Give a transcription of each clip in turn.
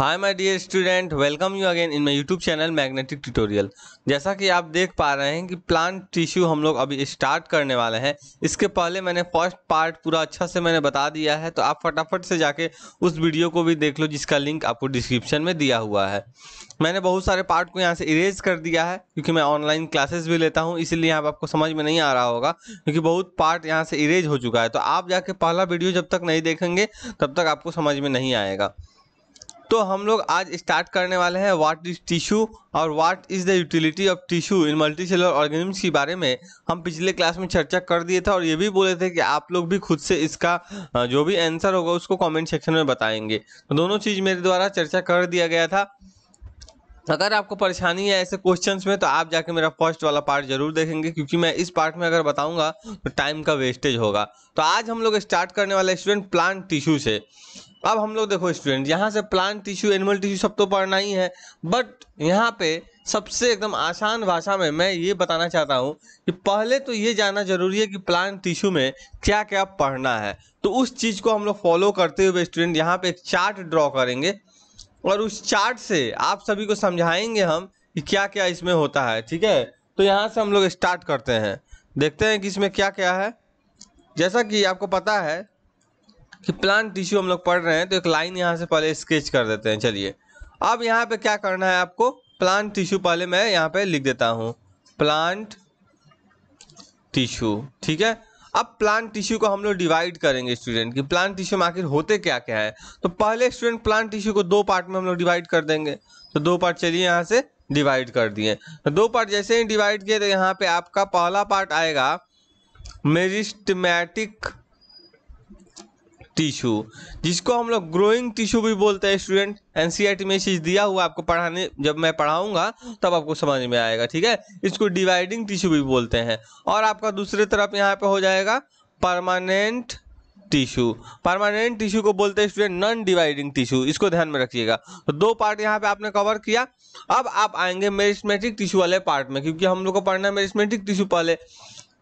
hi my dear student welcome you again in my YouTube channel magnetic tutorial जैसा कि आप देख पा रहे हैं कि प्लांट टिश्यू हम लोग अभी स्टार्ट करने वाले हैं इसके पहले मैंने फर्स्ट पार्ट पूरा अच्छा से मैंने बता दिया है तो आप फटाफट से जाके उस वीडियो को भी देख लो जिसका लिंक आपको डिस्क्रिप्शन में दिया हुआ है मैंने बहुत सारे पार्ट को यहाँ से इरेज कर दिया है क्योंकि मैं ऑनलाइन क्लासेस भी लेता हूँ इसीलिए यहाँ आपको समझ में नहीं आ रहा होगा क्योंकि बहुत पार्ट यहाँ से इरेज हो चुका है तो आप जाके पहला वीडियो जब तक नहीं देखेंगे तब तक आपको समझ में नहीं आएगा तो हम लोग आज स्टार्ट करने वाले हैं व्हाट इज टिश्यू और what is the utility of tissue in multi cellular organisms के बारे में हम पिछले क्लास में चर्चा कर दिए थे और ये भी बोले थे कि आप लोग भी खुद से इसका जो भी आंसर होगा उसको कमेंट सेक्शन में बताएंगे तो दोनों चीज़ मेरे द्वारा चर्चा कर दिया गया था अगर आपको परेशानी है ऐसे क्वेश्चंस में तो आप जाके मेरा फर्स्ट वाला पार्ट जरूर देखेंगे क्योंकि मैं इस पार्ट में अगर बताऊंगा तो टाइम का वेस्टेज होगा तो आज हम लोग स्टार्ट करने वाले स्टूडेंट प्लांट टिश्यू से अब हम लोग देखो स्टूडेंट यहाँ से प्लांट टिश्यू एनिमल टिश्यू सब तो पढ़ना ही है बट यहाँ पे सबसे एकदम आसान भाषा में मैं ये बताना चाहता हूँ कि पहले तो ये जानना जरूरी है कि प्लांट टिश्यू में क्या क्या पढ़ना है तो उस चीज़ को हम लोग फॉलो करते हुए स्टूडेंट यहाँ पे एक चार्ट ड्रॉ करेंगे और उस चार्ट से आप सभी को समझाएंगे हम कि क्या क्या इसमें होता है ठीक है तो यहाँ से हम लोग स्टार्ट करते हैं देखते हैं कि इसमें क्या क्या है जैसा कि आपको पता है कि प्लांट टिश्यू हम लोग पढ़ रहे हैं तो एक लाइन यहाँ से पहले स्केच कर देते हैं चलिए अब यहाँ पे क्या करना है आपको प्लांट टिश्यू पहले मैं यहाँ पे लिख देता हूँ प्लांट टिश्यू ठीक है अब प्लांट टिश्यू को हम लोग डिवाइड करेंगे स्टूडेंट कि प्लांट टिश्यू में आखिर होते क्या क्या है तो पहले स्टूडेंट प्लांट टिश्यू को दो पार्ट में हम लोग डिवाइड कर देंगे तो दो पार्ट चलिए यहाँ से डिवाइड कर दिए तो दो पार्ट जैसे ही डिवाइड किए तो यहाँ पे आपका पहला पार्ट आएगा मेरिस्टमैटिक टिश्यू जिसको हम लोग ग्रोइंग टिश्यू भी बोलते हैं स्टूडेंट एनसीईआरटी e में चीज़ दिया हुआ आपको पढ़ाने जब मैं पढ़ाऊंगा तब आपको समझ में आएगा ठीक है इसको डिवाइडिंग टिश्यू भी बोलते हैं और आपका दूसरे तरफ यहाँ पे हो जाएगा परमानेंट टिश्यू परमानेंट टिश्यू को बोलते हैं स्टूडेंट नॉन डिवाइडिंग टिश्यू इसको ध्यान में रखिएगा तो दो पार्ट यहाँ पे आपने कवर किया अब आप आएंगे मेरिस्मेटिक टिश्यू वाले पार्ट में क्योंकि हम लोग को पढ़ना है मेरिस्मेटिक टिश्यू पहले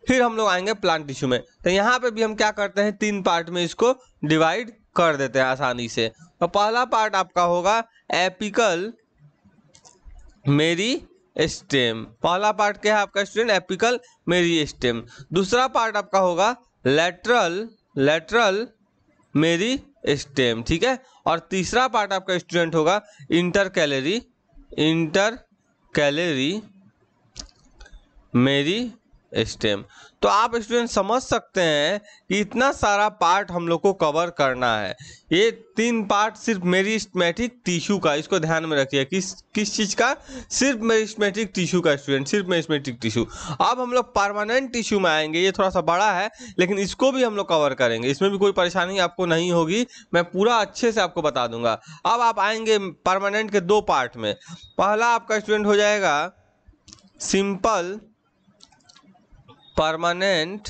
फिर हम लोग आएंगे प्लांट टिश्यू में तो यहाँ पे भी हम क्या करते हैं तीन पार्ट में इसको डिवाइड कर देते हैं आसानी से तो पहला पार्ट आपका होगा एपिकल मेरी स्टेम पहला पार्ट क्या है आपका स्टूडेंट एपिकल मेरी स्टेम दूसरा पार्ट आपका होगा लेटरल लेटरल मेरी स्टेम ठीक है और तीसरा पार्ट आपका स्टूडेंट होगा intercalary intercalary meristem तो आप स्टूडेंट समझ सकते हैं कि इतना सारा पार्ट हम लोग को कवर करना है ये तीन पार्ट सिर्फ मेरिस्टमेटिक टिश्यू का इसको ध्यान में रखिए किस किस चीज़ का सिर्फ मेरिस्टमेटिक टिश्यू का स्टूडेंट सिर्फ मेरिस्टमेटिक टिश्यू अब हम लोग परमानेंट टिश्यू में आएंगे ये थोड़ा सा बड़ा है लेकिन इसको भी हम लोग कवर करेंगे इसमें भी कोई परेशानी आपको नहीं होगी मैं पूरा अच्छे से आपको बता दूंगा अब आप आएंगे परमानेंट के दो पार्ट में पहला आपका स्टूडेंट हो जाएगा सिंपल परमानेंट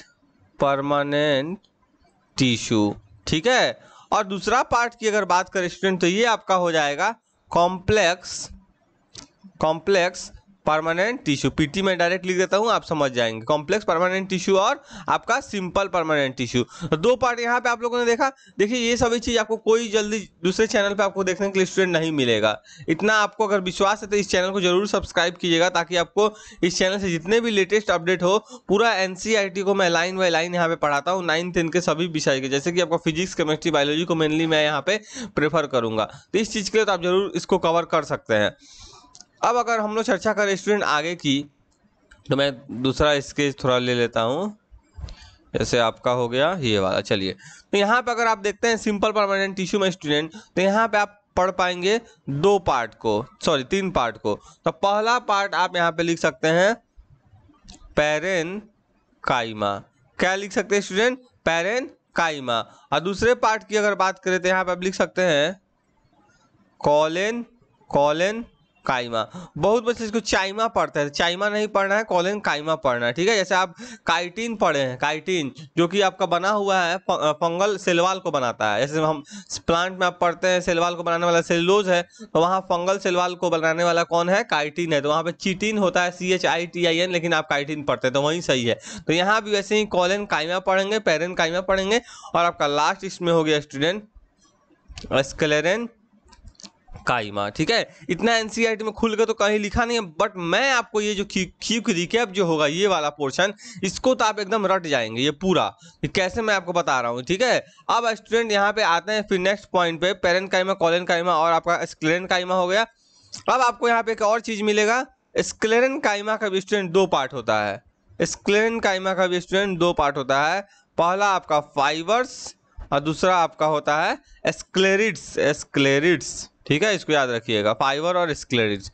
परमानेंट टिश्यू ठीक है और दूसरा पार्ट की अगर बात करें स्टूडेंट तो ये आपका हो जाएगा complex complex permanent tissue PT में डायरेक्ट लिख देता हूँ आप समझ जाएंगे कॉम्प्लेक्स परमानेंट टिश्यू और आपका सिंपल परमानेंट टिश्यू दो पार्ट यहाँ पे आप लोगों ने देखा देखिए ये सभी चीज़ आपको कोई जल्दी दूसरे चैनल पे आपको देखने के लिए स्टूडेंट नहीं मिलेगा इतना आपको अगर विश्वास है तो इस चैनल को जरूर सब्सक्राइब कीजिएगा ताकि आपको इस चैनल से जितने भी लेटेस्ट अपडेट हो पूरा एन e को मैं लाइन बाई लाइन यहाँ पे पढ़ाता हूँ नाइन टेन के सभी विषय के जैसे कि आपको फिजिक्स केमिस्ट्री बायोलॉजी को मेनली मैं यहाँ पे प्रेफर करूंगा तो इस चीज़ के लिए तो आप जरूर इसको कवर कर सकते हैं अब अगर हम लोग चर्चा करें स्टूडेंट आगे की तो मैं दूसरा स्केच थोड़ा ले लेता हूँ जैसे आपका हो गया ये वाला चलिए तो यहाँ पे अगर आप देखते हैं सिंपल परमानेंट टिश्यू में स्टूडेंट तो यहाँ पे आप पढ़ पाएंगे दो पार्ट को सॉरी तीन पार्ट को तो पहला पार्ट आप यहाँ पे लिख सकते हैं पेरेन काइमा क्या लिख सकते हैं स्टूडेंट पेरेन काइमा और दूसरे पार्ट की अगर बात करें तो यहाँ पे आप लिख सकते हैं कॉलेन कॉलेन काइमा बहुत बच्चे इसको चाइमा पढ़ते हैं चाइमा नहीं पढ़ना है कॉलिन काइमा पढ़ना है ठीक है जैसे आप काइटिन पढ़े हैं काइटिन जो कि आपका बना हुआ है फंगल सेलवाल को बनाता है जैसे हम प्लांट में आप पढ़ते हैं सेलवाल को बनाने वाला सेलोज है तो वहाँ फंगल सेलवाल को बनाने वाला कौन है काइटिन है तो वहाँ पर चीटिन होता है C H I T I N लेकिन आप काइटिन पढ़ते हैं तो वहीं सही है तो यहाँ भी वैसे ही कॉलिन काइमा पढ़ेंगे पेरेन काइमा पढ़ेंगे और आपका लास्ट इसमें हो गया स्टूडेंट स्क्लेरेन कायमा ठीक है इतना एनसीईआरटी e में खुल गया तो कहीं लिखा नहीं है बट मैं आपको ये जो क्यू की रिकैप जो होगा ये वाला पोर्शन इसको तो आप एकदम रट जाएंगे ये पूरा कैसे मैं आपको बता रहा हूँ ठीक है अब स्टूडेंट यहाँ पे आते हैं फिर नेक्स्ट पॉइंट पे पेरेंट काइमा कॉलन कायमा और आपका स्क्लेन काइमा हो गया अब आपको यहाँ पे एक और चीज़ मिलेगा स्क्लेन काइमा का भी स्टूडेंट दो पार्ट होता है स्क्लेन काइमा का भी स्टूडेंट दो पार्ट होता है पहला आपका फाइबर्स और दूसरा आपका होता है एस्क्लेरिड्स एस्क्लेरिड्स ठीक है इसको याद रखिएगा फाइबर और स्क्लेरिज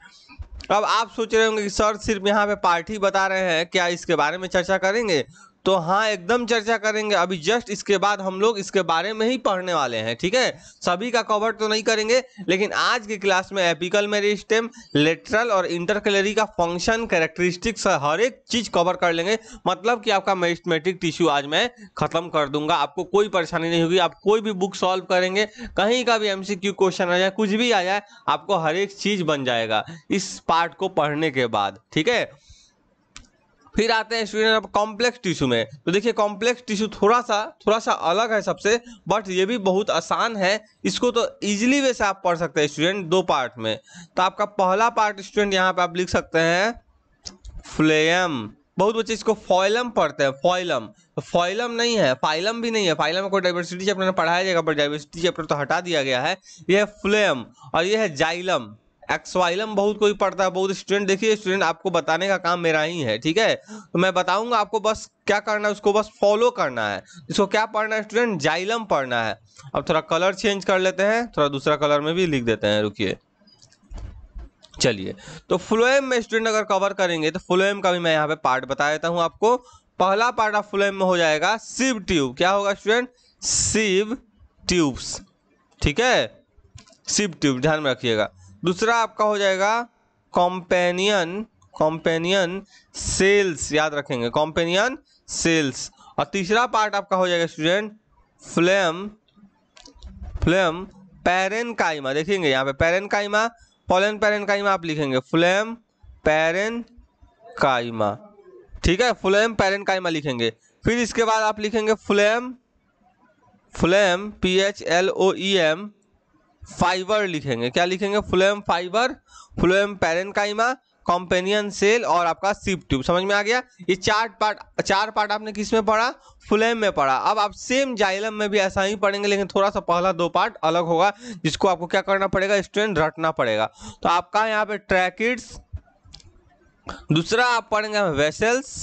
अब आप सोच रहे होंगे कि सर सिर्फ यहाँ पे पार्टी बता रहे हैं क्या इसके बारे में चर्चा करेंगे तो हाँ एकदम चर्चा करेंगे अभी जस्ट इसके बाद हम लोग इसके बारे में ही पढ़ने वाले हैं ठीक है सभी का कवर तो नहीं करेंगे लेकिन आज की क्लास में एपिकल मेरिस्टेम लेटरल और इंटरकलरी का फंक्शन कैरेक्टरिस्टिक्स हर एक चीज कवर कर लेंगे मतलब कि आपका मेरिस्टमेटिक टिश्यू आज मैं खत्म कर दूंगा आपको कोई परेशानी नहीं होगी आप कोई भी बुक सॉल्व करेंगे कहीं का भी एम क्वेश्चन आ जाए कुछ भी आ जाए आपको हर एक चीज बन जाएगा इस पार्ट को पढ़ने के बाद ठीक है फिर आते हैं स्टूडेंट अब कॉम्प्लेक्स टिश्यू में तो देखिए कॉम्प्लेक्स टिश्यू थोड़ा सा थोड़ा सा अलग है सबसे बट ये भी बहुत आसान है इसको तो इजीली वैसे आप पढ़ सकते हैं स्टूडेंट दो पार्ट में तो आपका पहला पार्ट स्टूडेंट यहाँ पे आप लिख सकते हैं फ्लेम बहुत बच्चे इसको फॉइलम पढ़ते हैं फॉइलम तो फॉइलम नहीं है फाइलम भी नहीं है फाइलम को डाइवर्सिटी चैप्टर पढ़ाया जाएगा पर डाइवर्सिटी चैप्टर तो हटा दिया गया है यह है फ्लेम और यह है जाइलम एक्सवाइलम बहुत कोई पढ़ता है बहुत स्टूडेंट देखिए स्टूडेंट आपको बताने का काम मेरा ही है ठीक है तो मैं बताऊंगा आपको बस क्या करना है उसको बस फॉलो करना है इसको क्या पढ़ना है स्टूडेंट जाइलम पढ़ना है अब थोड़ा कलर चेंज कर लेते हैं थोड़ा दूसरा कलर में भी लिख देते हैं रुकिए चलिए तो फ्लोएम में स्टूडेंट अगर कवर करेंगे तो फ्लोएम का भी मैं यहाँ पे पार्ट बता देता हूँ आपको पहला पार्ट ऑफ फ्लोएम में हो जाएगा सिव ट्यूब क्या होगा स्टूडेंट सिव ट्यूब्स ठीक है सिव ट्यूब ध्यान में रखिएगा दूसरा आपका हो जाएगा कॉम्पेनियन कॉम्पेनियन सेल्स याद रखेंगे कॉम्पेनियन सेल्स और तीसरा पार्ट आपका हो जाएगा स्टूडेंट फ्लेम फ्लेम काइमा देखेंगे यहाँ पे काइमा पोलन काइमा आप लिखेंगे फ्लेम पेरेन काइमा ठीक है फ्लेम पेरेन काइमा लिखेंगे फिर इसके बाद आप लिखेंगे phloem phloem P H L O E M fibre लिखेंगे क्या लिखेंगे phloem fibre phloem parenchyma companion cell और आपका सीप ट्यूब समझ में आ गया ये चार पार्ट चार पार्ट आपने किस में पढ़ा फ्लेम में पढ़ा अब आप सेम जाइलम में भी ऐसा ही पढ़ेंगे लेकिन थोड़ा सा पहला दो पार्ट अलग होगा जिसको आपको क्या करना पड़ेगा स्टूडेंट रटना पड़ेगा तो आपका यहाँ पे ट्रैकिड्स दूसरा आप पढ़ेंगे वेसल्स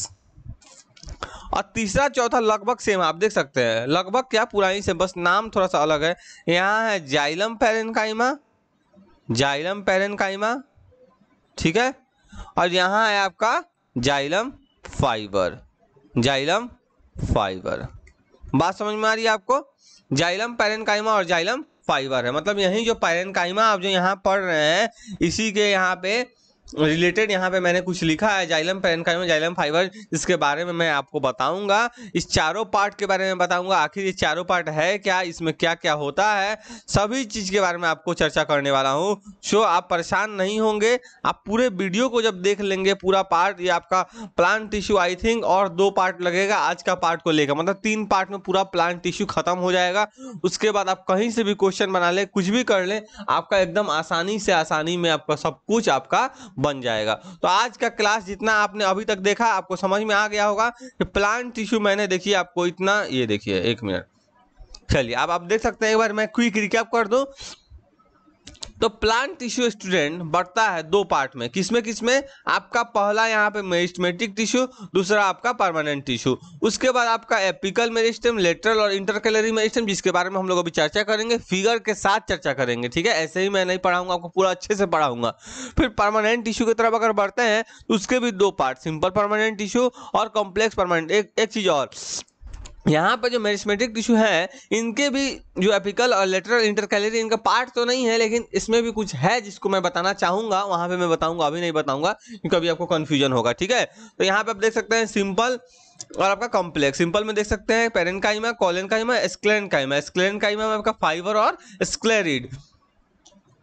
और तीसरा चौथा लगभग सेम आप देख सकते हैं लगभग क्या पुरानी से बस नाम थोड़ा सा अलग है यहाँ है जाइलम पेरेनकाइमा जाइलम पेरेनकाइमा ठीक है और यहाँ है आपका जाइलम फाइबर जाइलम फाइबर बात समझ में आ रही है आपको जाइलम पेरेनकाइमा और जाइलम फाइबर है मतलब यही जो पैरेनकाइमा आप जो यहाँ पढ़ रहे हैं इसी के यहाँ पे रिलेटेड यहाँ पे मैंने कुछ लिखा है जाइलम पेरेनकाइम जाइलम फाइबर इसके बारे में मैं आपको बताऊंगा इस चारों पार्ट के बारे में बताऊंगा आखिर ये चारों पार्ट है क्या इसमें क्या क्या होता है सभी चीज़ के बारे में आपको चर्चा करने वाला हूँ सो आप परेशान नहीं होंगे आप पूरे वीडियो को जब देख लेंगे पूरा पार्ट ये आपका प्लान टिश्यू आई थिंक और दो पार्ट लगेगा आज का पार्ट को लेकर मतलब तीन पार्ट में पूरा प्लान टिश्यू खत्म हो जाएगा उसके बाद आप कहीं से भी क्वेश्चन बना लें कुछ भी कर लें आपका एकदम आसानी से आसानी में आपका सब कुछ आपका बन जाएगा तो आज का क्लास जितना आपने अभी तक देखा आपको समझ में आ गया होगा कि प्लांट टिश्यू मैंने देखिए आपको इतना ये देखिए एक मिनट चलिए अब आप देख सकते हैं एक बार मैं क्विक रिकैप कर दूं तो प्लान टिश्यू स्टूडेंट बढ़ता है दो पार्ट में किसमें किसमें आपका पहला यहाँ पे मेरिस्टमेटिक टिश्यू दूसरा आपका परमानेंट टिश्यू उसके बाद आपका एपिकल मेरिस्टम लेटरल और इंटरकैलरी मेरिस्टम जिसके बारे में हम लोग अभी चर्चा करेंगे फिगर के साथ चर्चा करेंगे ठीक है ऐसे ही मैं नहीं पढ़ाऊंगा आपको पूरा अच्छे से पढ़ाऊंगा फिर परमानेंट टिश्यू की तरफ अगर बढ़ते हैं तो उसके भी दो पार्ट सिंपल परमानेंट टिश्यू और कॉम्प्लेक्स परमानेंट एक चीज़ और यहाँ पर जो मेरिस्मेटिक टिश्यू है इनके भी जो एपिकल और लेटरल इंटरकैलरी इनका पार्ट तो नहीं है लेकिन इसमें भी कुछ है जिसको मैं बताना चाहूंगा वहां पे मैं बताऊंगा अभी नहीं बताऊंगा क्योंकि अभी आपको कन्फ्यूजन होगा ठीक है तो यहाँ पे आप देख सकते हैं सिंपल और आपका कॉम्प्लेक्स सिंपल में देख सकते हैं पेरेंट काइमा कॉलन काइमा स्क्लेन काइमा स्क्लेन काइमा में आपका फाइबर और स्क्लेरिड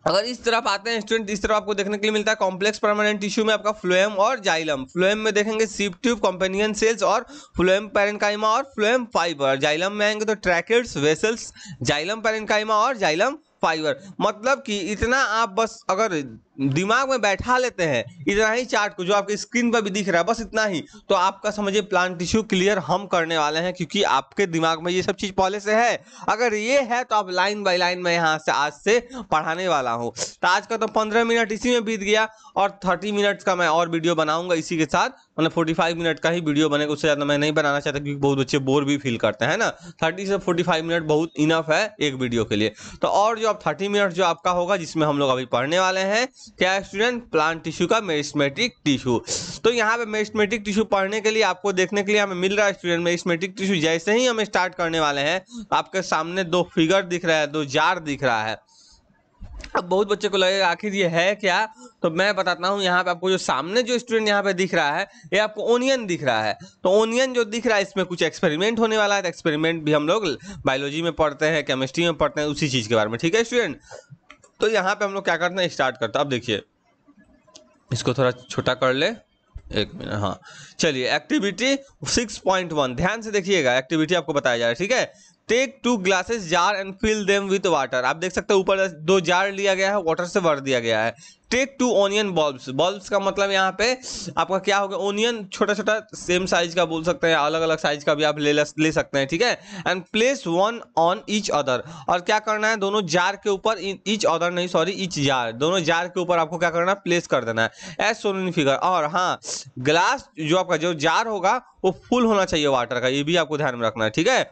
अगर इस तरफ आते हैं स्टूडेंट इस तरफ आपको देखने के लिए मिलता है कॉम्प्लेक्स परमानेंट टिश्यू में आपका फ्लोएम और जाइलम फ्लोएम में देखेंगे सीप ट्यूब कॉम्पेनियन सेल्स और फ्लोएम पेरेंकाइमा और फ्लोएम फाइबर जाइलम में आएंगे तो ट्रैकेट्स वेसल्स जाइलम पेरेंकाइमा और जाइलम फाइबर मतलब कि इतना आप बस अगर दिमाग में बैठा लेते हैं इतना ही चार्ट को जो आपके स्क्रीन पर भी दिख रहा है बस इतना ही तो आपका समझिए प्लान टिश्यू क्लियर हम करने वाले हैं क्योंकि आपके दिमाग में ये सब चीज़ पहले से है अगर ये है तो आप लाइन बाई लाइन में यहाँ से आज से पढ़ाने वाला हूँ तो आज का तो पंद्रह मिनट इसी में बीत गया और थर्टी मिनट्स का मैं और वीडियो बनाऊँगा इसी के साथ मतलब फोर्टी फाइव मिनट का ही वीडियो बनेगा उससे ज़्यादा मैं नहीं बनाना चाहता क्योंकि बहुत बच्चे बोर भी फील करते हैं ना थर्टी से फोर्टी फाइव मिनट बहुत इनफ है एक वीडियो के लिए तो और जो आप थर्टी मिनट जो आपका होगा जिसमें हम लोग अभी पढ़ने वाले हैं क्या स्टूडेंट प्लांट टिश्यू का मेरिस्मेटिक टिश्यू तो यहाँ पे मेरिस्मेटिक टिश्यू पढ़ने के लिए आपको देखने के लिए हमें मिल रहा है स्टूडेंट मेरिस्मेटिक टिश्यू जैसे ही हम स्टार्ट करने वाले हैं आपके सामने दो फिगर दिख रहा है दो जार दिख रहा है अब बहुत बच्चे को लगेगा आखिर ये है क्या तो मैं बताता हूँ यहाँ पे आपको जो सामने जो स्टूडेंट यहाँ पे दिख रहा है ये आपको ओनियन दिख रहा है तो ओनियन जो दिख रहा है इसमें कुछ एक्सपेरिमेंट होने वाला है तो एक्सपेरिमेंट भी हम लोग बायोलॉजी में पढ़ते हैं केमिस्ट्री में पढ़ते हैं उसी चीज़ के बारे में ठीक है स्टूडेंट तो यहाँ पे हम लोग क्या करते हैं स्टार्ट करते हैं अब देखिए इसको थोड़ा छोटा कर ले एक मिनट हाँ चलिए एक्टिविटी सिक्स पॉइंट वन ध्यान से देखिएगा एक्टिविटी आपको बताया जा रहा है ठीक है take two glasses jar and fill them with water आप देख सकते हैं ऊपर दो जार लिया गया है वाटर से भर दिया गया है take two onion bulbs bulbs का मतलब यहाँ पे आपका क्या होगा ऑनियन छोटा छोटा सेम साइज का बोल सकते हैं अलग अलग साइज का भी आप ले ले सकते हैं ठीक है and place one on each other और क्या करना है दोनों जार के ऊपर ईच अदर नहीं सॉरी ईच जार दोनों जार के ऊपर आपको क्या करना है प्लेस कर देना है एज सोन फिगर और हाँ ग्लास जो आपका जो जार होगा वो फुल होना चाहिए वाटर का ये भी आपको ध्यान में रखना है ठीक है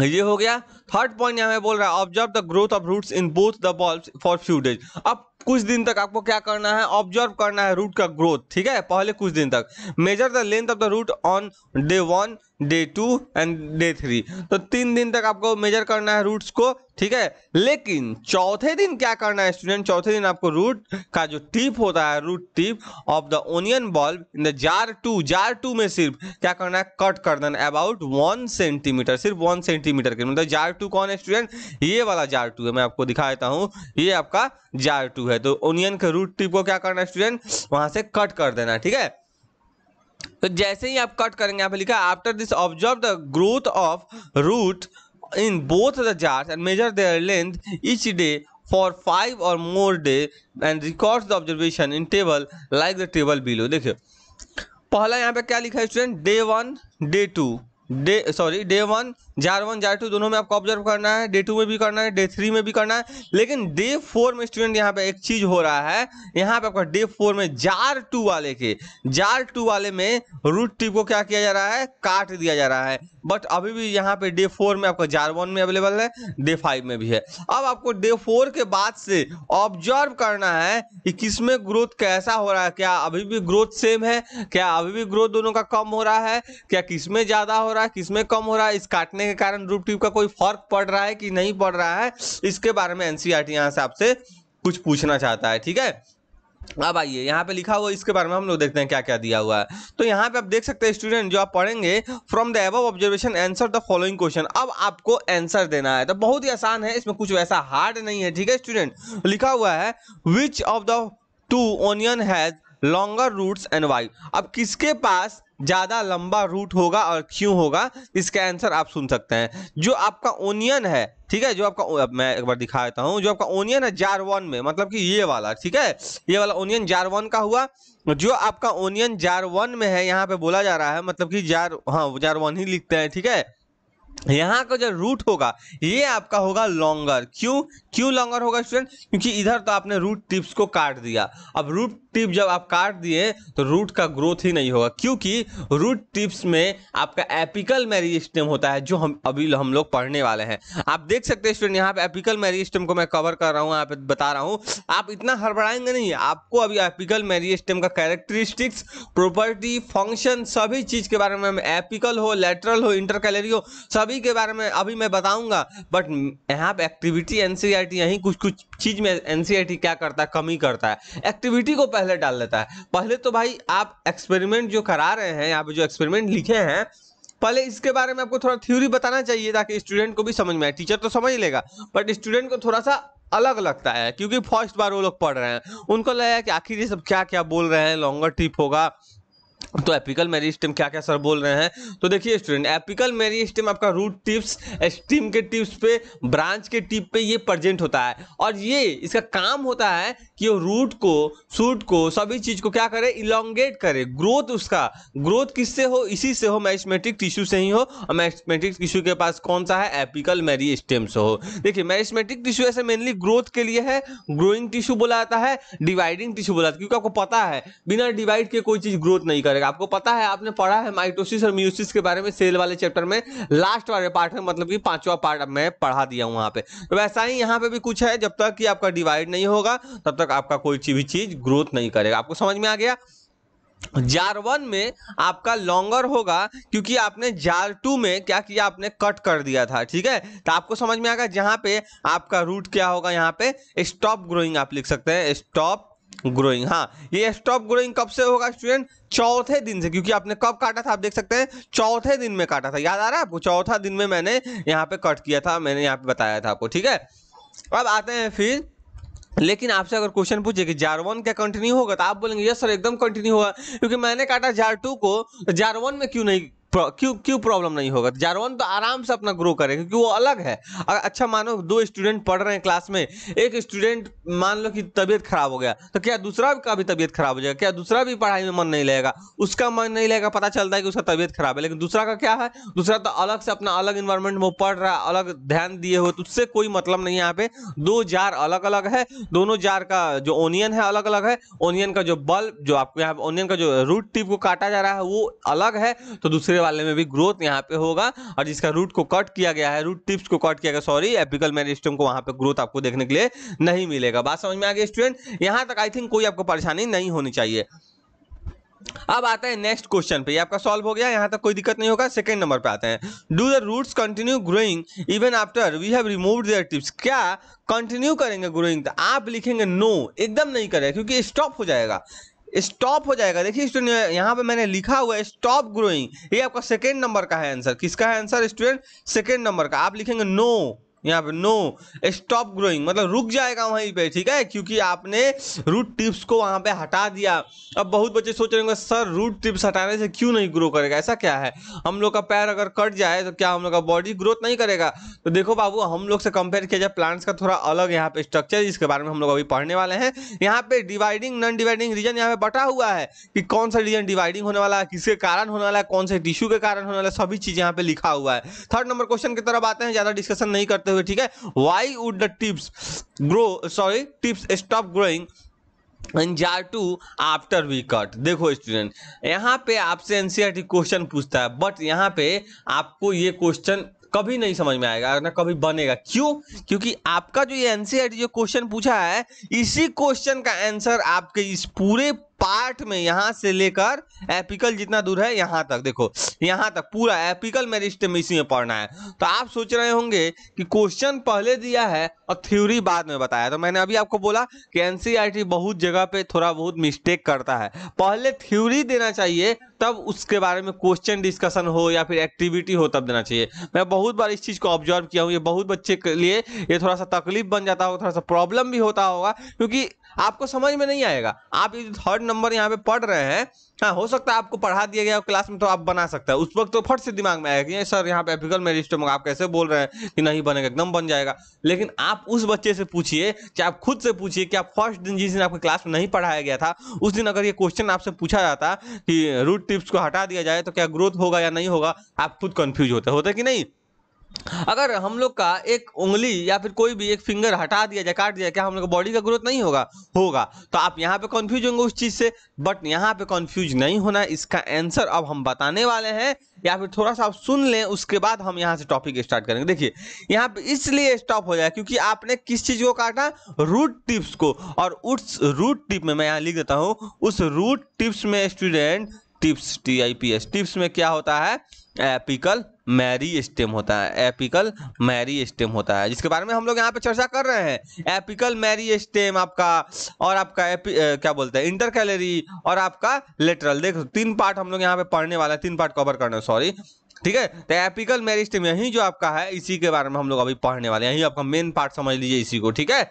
ये हो गया थर्ड पॉइंट यहाँ बोल रहा है observe the growth of roots in both the bulbs for few days अब कुछ दिन तक आपको क्या करना है ऑब्जर्व करना है रूट का ग्रोथ ठीक है पहले कुछ दिन तक measure the length of the root on day one day two and day three तो तीन दिन तक आपको मेजर करना है रूट्स को ठीक है लेकिन चौथे दिन क्या करना है स्टूडेंट चौथे दिन आपको रूट का जो टिप होता है root tip of the onion bulb in the jar two jar two में सिर्फ क्या करना है कट कर देना अबाउट वन सेंटीमीटर सिर्फ वन सेंटीमीटर के मतलब जार टू कौन है स्टूडेंट ये वाला जार टू है मैं आपको दिखा देता हूँ ये आपका जार टू है तो ओनियन के रूट टिप को क्या करना है स्टूडेंट वहां से कट कर देना ठीक है तो जैसे ही आप कट करेंगे यहाँ पे लिखा है after this observe the growth of root in both the jars and measure their length each day for five और more day and records the observation in table like the table below देखिए पहला यहाँ पे क्या लिखा है student day one day two day sorry day one jar one jar two दोनों में आपको ऑब्जर्व करना है डे टू में भी करना है डे थ्री में भी करना है लेकिन डे फोर में स्टूडेंट यहाँ पे एक चीज हो रहा है यहाँ पे आपका डे फोर में जार टू वाले के जार टू वाले में रूट टिप को क्या किया जा रहा है काट दिया जा रहा है बट अभी भी यहाँ पे डे फोर में आपका जार वन में अवेलेबल है डे फाइव में भी है अब आपको डे फोर के बाद से ऑब्जर्व करना है कि किसमें ग्रोथ कैसा हो रहा है क्या अभी भी ग्रोथ सेम है क्या अभी भी ग्रोथ दोनों का कम हो रहा है क्या किसमें ज्यादा हो रहा है किसमें कम हो रहा है इस काटने होने के कारण रूप ट्यूब का कोई फर्क पड़ रहा है कि नहीं पड़ रहा है इसके बारे में एनसीआर e यहाँ से आपसे कुछ पूछना चाहता है ठीक है अब आइए यहाँ पे लिखा हुआ इसके बारे में हम लोग देखते हैं क्या क्या दिया हुआ है तो यहाँ पे आप देख सकते हैं स्टूडेंट जो आप पढ़ेंगे from the above observation answer the following question अब आपको आंसर देना है तो बहुत ही आसान है इसमें कुछ वैसा हार्ड नहीं है ठीक है स्टूडेंट लिखा हुआ है which of the two onion has longer roots and why अब किसके पास ज़्यादा लंबा रूट होगा और क्यों होगा इसका आंसर आप सुन सकते हैं जो आपका ओनियन है ठीक है जो आपका मैं एक बार दिखा देता हूँ जो आपका ओनियन है जार वन में मतलब कि ये वाला ठीक है ये वाला ओनियन जार वन का हुआ जो आपका ओनियन जार वन में है यहाँ पे बोला जा रहा है मतलब कि जार हाँ जार वन ही लिखते हैं ठीक है यहाँ का जो रूट होगा ये आपका होगा लॉन्गर क्यों क्यों लॉन्गर होगा स्टूडेंट क्योंकि इधर तो आपने रूट टिप्स को काट दिया अब रूट टिप जब आप काट दिए तो रूट का ग्रोथ ही नहीं होगा क्योंकि रूट टिप्स में आपका एपिकल मेरिस्टम होता है जो हम अभी हम लोग पढ़ने वाले हैं आप देख सकते हैं स्टूडेंट यहाँ पे एपिकल मेरिस्टम को मैं कवर कर रहा हूँ यहाँ पे बता रहा हूँ आप इतना हड़बड़ाएंगे नहीं आपको अभी एपिकल स्टेम का कैरेक्टरिस्टिक्स प्रॉपर्टी फंक्शन सभी चीज़ के बारे में एपिकल हो लेटरल हो इंटरकैलरी हो सभी सभी के बारे में अभी मैं बताऊंगा बट यहाँ पे एक्टिविटी एनसीईआरटी e यहीं कुछ कुछ चीज़ में एनसीईआरटी e क्या करता है कमी करता है एक्टिविटी को पहले डाल देता है पहले तो भाई आप एक्सपेरिमेंट जो करा रहे हैं यहाँ पे जो एक्सपेरिमेंट लिखे हैं पहले इसके बारे में आपको थोड़ा थ्योरी बताना चाहिए ताकि स्टूडेंट को भी समझ में आए टीचर तो समझ लेगा बट स्टूडेंट को थोड़ा सा अलग लगता है क्योंकि फर्स्ट बार वो लोग पढ़ रहे हैं उनको लगेगा कि आखिर ये सब क्या क्या बोल रहे हैं लॉन्गर ट्रिप होगा तो एपिकल मेरी स्टेम क्या क्या सर बोल रहे हैं तो देखिए स्टूडेंट एपिकल मेरी स्टेम आपका रूट टिप्स स्टीम के टिप्स पे ब्रांच के टिप पे ये प्रजेंट होता है और ये इसका काम होता है कि वो रूट को सूट को सभी चीज़ को क्या करे इलांगेट करे ग्रोथ उसका ग्रोथ किससे हो इसी से हो मैरिस्मेटिक टिश्यू से ही हो और मैरिस्मेटिक टिश्यू के पास कौन सा है एपिकल मेरी स्टेम से हो देखिए मैरिस्मेटिक टिश्यू ऐसे मेनली ग्रोथ के लिए है ग्रोइंग टिश्यू बोला जाता है डिवाइडिंग टिश्यू बोला जाता है क्योंकि आपको पता है बिना डिवाइड के कोई चीज़ ग्रोथ नहीं कर करेगा आपको पता है आपने पढ़ा है माइटोसिस और म्यूसिस के बारे में सेल वाले चैप्टर में लास्ट वाले पार्ट में मतलब कि पांचवा पार्ट मैं पढ़ा दिया हूं वहां पे तो वैसा ही यहां पे भी कुछ है जब तक कि आपका डिवाइड नहीं होगा तब तक आपका कोई भी चीज ग्रोथ नहीं करेगा आपको समझ में आ गया जार वन में आपका लॉन्गर होगा क्योंकि आपने जार टू में क्या किया आपने कट कर दिया था ठीक है तो आपको समझ में आएगा जहां पे आपका रूट क्या होगा यहाँ पे स्टॉप ग्रोइंग आप लिख सकते हैं स्टॉप ग्रोइंग हाँ ये स्टॉप ग्रोइंग कब से होगा स्टूडेंट चौथे दिन से क्योंकि आपने कब काटा था आप देख सकते हैं चौथे दिन में काटा था याद आ रहा है आपको चौथा दिन में मैंने यहाँ पे कट किया था मैंने यहाँ पे बताया था आपको ठीक है अब आते हैं फिर लेकिन आपसे अगर क्वेश्चन पूछे कि जार वन क्या कंटिन्यू होगा तो आप बोलेंगे यस सर एकदम कंटिन्यू होगा क्योंकि मैंने काटा जार टू को जार वन में क्यों नहीं क्यों क्यों प्रॉब्लम नहीं होगा जारवन तो आराम से अपना ग्रो करेगा क्योंकि वो अलग है अगर अच्छा मानो दो स्टूडेंट पढ़ रहे हैं क्लास में एक स्टूडेंट मान लो कि तबीयत खराब हो गया तो क्या दूसरा का भी तबीयत खराब हो जाएगा क्या दूसरा भी पढ़ाई में मन नहीं लगेगा उसका मन नहीं लगेगा पता चलता है कि उसका तबियत खराब है लेकिन दूसरा का क्या है दूसरा तो अलग से अपना अलग इन्वायरमेंट में पढ़ रहा है अलग ध्यान दिए हुए तो उससे कोई मतलब नहीं यहाँ पे दो जार अलग अलग है दोनों जार का जो ओनियन है अलग अलग है ओनियन का जो बल्ब जो आपको यहाँ ओनियन का जो रूट टिप को काटा जा रहा है वो अलग है तो दूसरे वाले में भी ग्रोथ यहाँ पे होगा और जिसका रूट को कट किया गया है रूट टिप्स को कट किया गया सॉरी एपिकल मेरिस्टम को वहाँ पे ग्रोथ आपको देखने के लिए नहीं मिलेगा बात समझ में आ गया स्टूडेंट यहाँ तक आई थिंक कोई आपको परेशानी नहीं होनी चाहिए अब आता है नेक्स्ट क्वेश्चन पे ये आपका सॉल्व हो गया यहाँ तक कोई दिक्कत नहीं होगा सेकंड नंबर पे आते हैं do the roots continue growing even after we have removed their tips क्या कंटिन्यू करेंगे ग्रोइंग तो आप लिखेंगे नो no, एकदम नहीं करें क्योंकि स्टॉप हो जाएगा स्टॉप हो जाएगा देखिए स्टूडेंट यहाँ पे मैंने लिखा हुआ है स्टॉप ग्रोइंग ये आपका सेकेंड नंबर का है आंसर किसका है आंसर स्टूडेंट सेकेंड नंबर का आप लिखेंगे नो यहाँ पे नो स्टॉप ग्रोइंग मतलब रुक जाएगा वहीं पे ठीक है क्योंकि आपने रूट टिप्स को वहाँ पे हटा दिया अब बहुत बच्चे सोच रहे होंगे सर रूट टिप्स हटाने से क्यों नहीं ग्रो करेगा ऐसा क्या है हम लोग का पैर अगर कट जाए तो क्या हम लोग का बॉडी ग्रोथ नहीं करेगा तो देखो बाबू हम लोग से कंपेयर किया जाए प्लांट्स का थोड़ा अलग यहाँ पे स्ट्रक्चर जिसके बारे में हम लोग अभी पढ़ने वाले हैं यहाँ पे डिवाइडिंग नॉन डिवाइडिंग रीजन यहाँ पे बटा हुआ है कि कौन सा रीजन डिवाइडिंग होने वाला है किसके कारण होने वाला है कौन से टिश्यू के कारण होने वाला है सभी चीज़ यहाँ पे लिखा हुआ है थर्ड नंबर क्वेश्चन की तरफ आते हैं ज़्यादा डिस्कशन नहीं करते करते हुए ठीक है why would the tips grow sorry tips stop growing jar two after we cut देखो स्टूडेंट यहाँ पे आपसे एनसीईआरटी क्वेश्चन पूछता है बट यहाँ पे आपको ये क्वेश्चन कभी नहीं समझ में आएगा ना कभी बनेगा क्यों क्योंकि आपका जो ये एनसीईआरटी जो क्वेश्चन पूछा है इसी क्वेश्चन का आंसर आपके इस पूरे पार्ट में यहां से लेकर एपिकल जितना दूर है यहाँ तक देखो यहाँ तक पूरा एपिकल मेरिस्टम इसी में पढ़ना है तो आप सोच रहे होंगे कि क्वेश्चन पहले दिया है और थ्योरी बाद में बताया तो मैंने अभी आपको बोला कि एनसीईआरटी e बहुत जगह पे थोड़ा बहुत मिस्टेक करता है पहले थ्योरी देना चाहिए तब उसके बारे में क्वेश्चन डिस्कशन हो या फिर एक्टिविटी हो तब देना चाहिए मैं बहुत बार इस चीज़ को ऑब्जर्व किया हूँ ये बहुत बच्चे के लिए ये थोड़ा सा तकलीफ बन जाता होगा थोड़ा सा प्रॉब्लम भी होता होगा क्योंकि आपको समझ में नहीं आएगा आप ये थर्ड नंबर यहाँ पे पढ़ रहे हैं हाँ हो सकता है आपको पढ़ा दिया गया क्लास में तो आप बना सकते हैं उस वक्त तो फट से दिमाग में आएगा कि सर यहाँ पे एपिकल मेरिस्टम आप कैसे बोल रहे हैं कि नहीं बनेगा एकदम बन जाएगा लेकिन आप उस बच्चे से पूछिए चाहे आप खुद से पूछिए कि आप फर्स्ट दिन जिस दिन आपके क्लास में नहीं पढ़ाया गया था उस दिन अगर ये क्वेश्चन आपसे पूछा जाता कि रूट टिप्स को हटा दिया जाए तो क्या ग्रोथ होगा या नहीं होगा आप खुद कन्फ्यूज होते होते कि नहीं अगर हम लोग का एक उंगली या फिर कोई भी एक फिंगर हटा दिया जाए काट दिया क्या हम लोग बॉडी का ग्रोथ नहीं होगा होगा तो आप यहाँ पे कंफ्यूज होंगे उस चीज़ से बट यहाँ पे कंफ्यूज नहीं होना इसका आंसर अब हम बताने वाले हैं या फिर थोड़ा सा आप सुन लें उसके बाद हम यहाँ से टॉपिक स्टार्ट करेंगे देखिए यहाँ पे इसलिए स्टॉप हो जाए क्योंकि आपने किस चीज़ को काटा रूट टिप्स को और उस रूट टिप में मैं यहाँ लिख देता हूँ उस रूट टिप्स में student tips T I P S tips में क्या होता है एपिकल मैरी स्टेम होता है एपिकल मैरी स्टेम होता है जिसके बारे में हम लोग यहाँ पे चर्चा कर रहे हैं एपिकल मैरी स्टेम आपका और आपका एपि, ए, क्या बोलते हैं इंटर कैलरी और आपका लेटरल देखो तीन पार्ट हम लोग यहाँ पे पढ़ने वाला है तीन पार्ट कवर करना है सॉरी ठीक है तो एपिकल मैरी स्टेम यही जो आपका है इसी के बारे में हम लोग अभी पढ़ने वाले हैं यही आपका मेन पार्ट समझ लीजिए इसी को ठीक है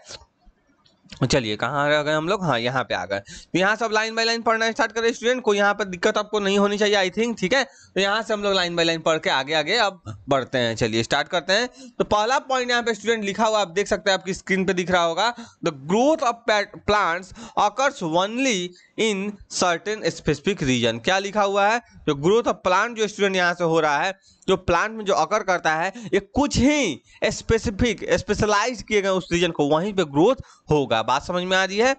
चलिए कहाँ रह गए हम लोग हाँ यहाँ पे आ गए तो यहाँ से अब लाइन बाय लाइन पढ़ना स्टार्ट करें स्टूडेंट को यहाँ पर दिक्कत आपको नहीं होनी चाहिए आई थिंक ठीक है तो यहाँ से हम लोग लाइन बाय लाइन पढ़ के आगे आगे अब बढ़ते हैं चलिए स्टार्ट करते हैं तो पहला पॉइंट यहाँ पे स्टूडेंट लिखा हुआ आप देख सकते हैं आपकी स्क्रीन पर दिख रहा होगा the growth of plants occurs only in certain specific region क्या लिखा हुआ है जो ग्रोथ ऑफ प्लांट जो स्टूडेंट यहाँ से हो रहा है जो प्लांट में जो अकर करता है ये कुछ ही स्पेसिफिक स्पेशलाइज किए गए उस रीजन को वहीं पे ग्रोथ होगा बात समझ में आ रही है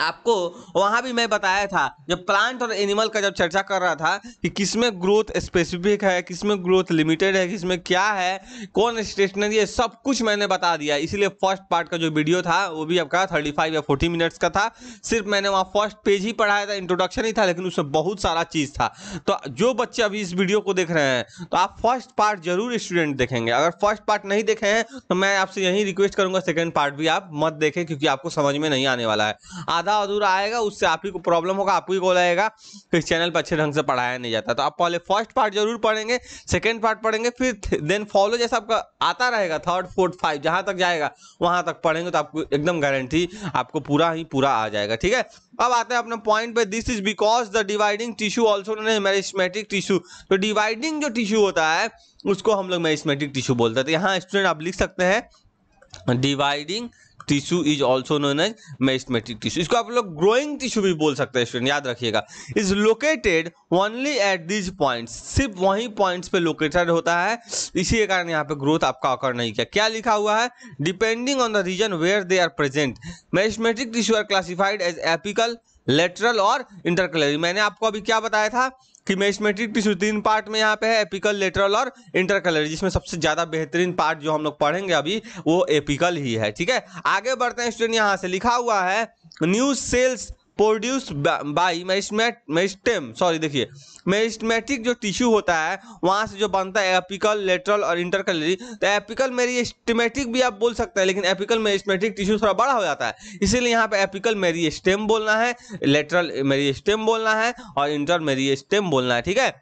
आपको वहाँ भी मैं बताया था जब प्लांट और एनिमल का जब चर्चा कर रहा था कि किस में ग्रोथ स्पेसिफिक है किस में ग्रोथ लिमिटेड है किस में क्या है कौन स्टेशनरी है सब कुछ मैंने बता दिया इसीलिए फर्स्ट पार्ट का जो वीडियो था वो भी आपका थर्टी फाइव या फोर्टी मिनट्स का था सिर्फ मैंने वहाँ फर्स्ट पेज ही पढ़ाया था इंट्रोडक्शन ही था लेकिन उसमें बहुत सारा चीज़ था तो जो बच्चे अभी इस वीडियो को देख रहे हैं तो आप फर्स्ट पार्ट जरूर स्टूडेंट देखेंगे अगर फर्स्ट पार्ट नहीं देखे हैं तो मैं आपसे यही रिक्वेस्ट करूँगा सेकेंड पार्ट भी आप मत देखें क्योंकि आपको समझ में नहीं आने वाला है आधा अधूरा आएगा उससे आप ही को प्रॉब्लम होगा आप ही को लगेगा कि इस चैनल पर अच्छे ढंग से पढ़ाया नहीं जाता तो आप पहले फर्स्ट पार्ट जरूर पढ़ेंगे सेकेंड पार्ट पढ़ेंगे फिर देन फॉलो जैसा आपका आता रहेगा थर्ड फोर्थ फाइव जहाँ तक जाएगा वहाँ तक पढ़ेंगे तो आपको एकदम गारंटी आपको पूरा ही पूरा आ जाएगा ठीक है अब आते हैं अपने पॉइंट पे this is because the dividing tissue also meristematic tissue तो डिवाइडिंग जो टिश्यू होता है उसको हम लोग मैरिस्मेटिक टिश्यू बोलते हैं तो यहाँ स्टूडेंट आप लिख सकते हैं dividing tissue is also known as meristematic tissue इसको आप लोग ग्रोइंग टिश्यू भी बोल सकते हैं स्टूडेंट याद रखिएगा is located only at this point सिर्फ वहीं पॉइंट्स पे लोकेटेड होता है इसी के कारण यहाँ पे ग्रोथ आपका ऑकर नहीं किया क्या लिखा हुआ है depending on the region where they are present meristematic tissue are classified as apical lateral और इंटरकलरी मैंने आपको अभी क्या बताया था कि मेसमेटिक टिश्यू तीन पार्ट में यहाँ पे है एपिकल लेटरल और इंटरकलरी जिसमें सबसे ज़्यादा बेहतरीन पार्ट जो हम लोग पढ़ेंगे अभी वो एपिकल ही है ठीक है आगे बढ़ते हैं स्टूडेंट यहाँ से लिखा हुआ है new cells produce by meristem sorry देखिए मेरिस्टमेटिक जो टिश्यू होता है वहाँ से जो बनता है एपिकल लेटरल और इंटरकलरी तो एपिकल मेरिस्टमेटिक भी आप बोल सकते हैं लेकिन एपिकल मेरिस्टमेटिक टिश्यू थोड़ा बड़ा हो जाता है इसीलिए यहाँ पे एपिकल स्टेम बोलना है लेटरल स्टेम बोलना है और इंटर स्टेम बोलना है ठीक है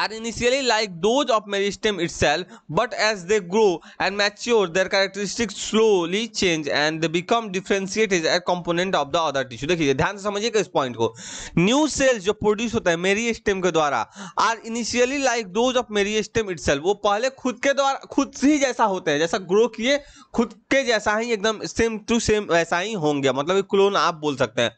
are initially like those of meristem itself but as they grow and mature their characteristic slowly change and they become differentiated at component of the other tissue देखिए ध्यान से समझिएगा इस पॉइंट को न्यू सेल्स जो produce होता है meristem के द्वारा are initially like those of meristem itself वो पहले खुद के द्वारा खुद से ही जैसा होते हैं जैसा ग्रो किए खुद के जैसा ही एकदम सेम टू सेम वैसा ही होंगे मतलब क्लोन आप बोल सकते हैं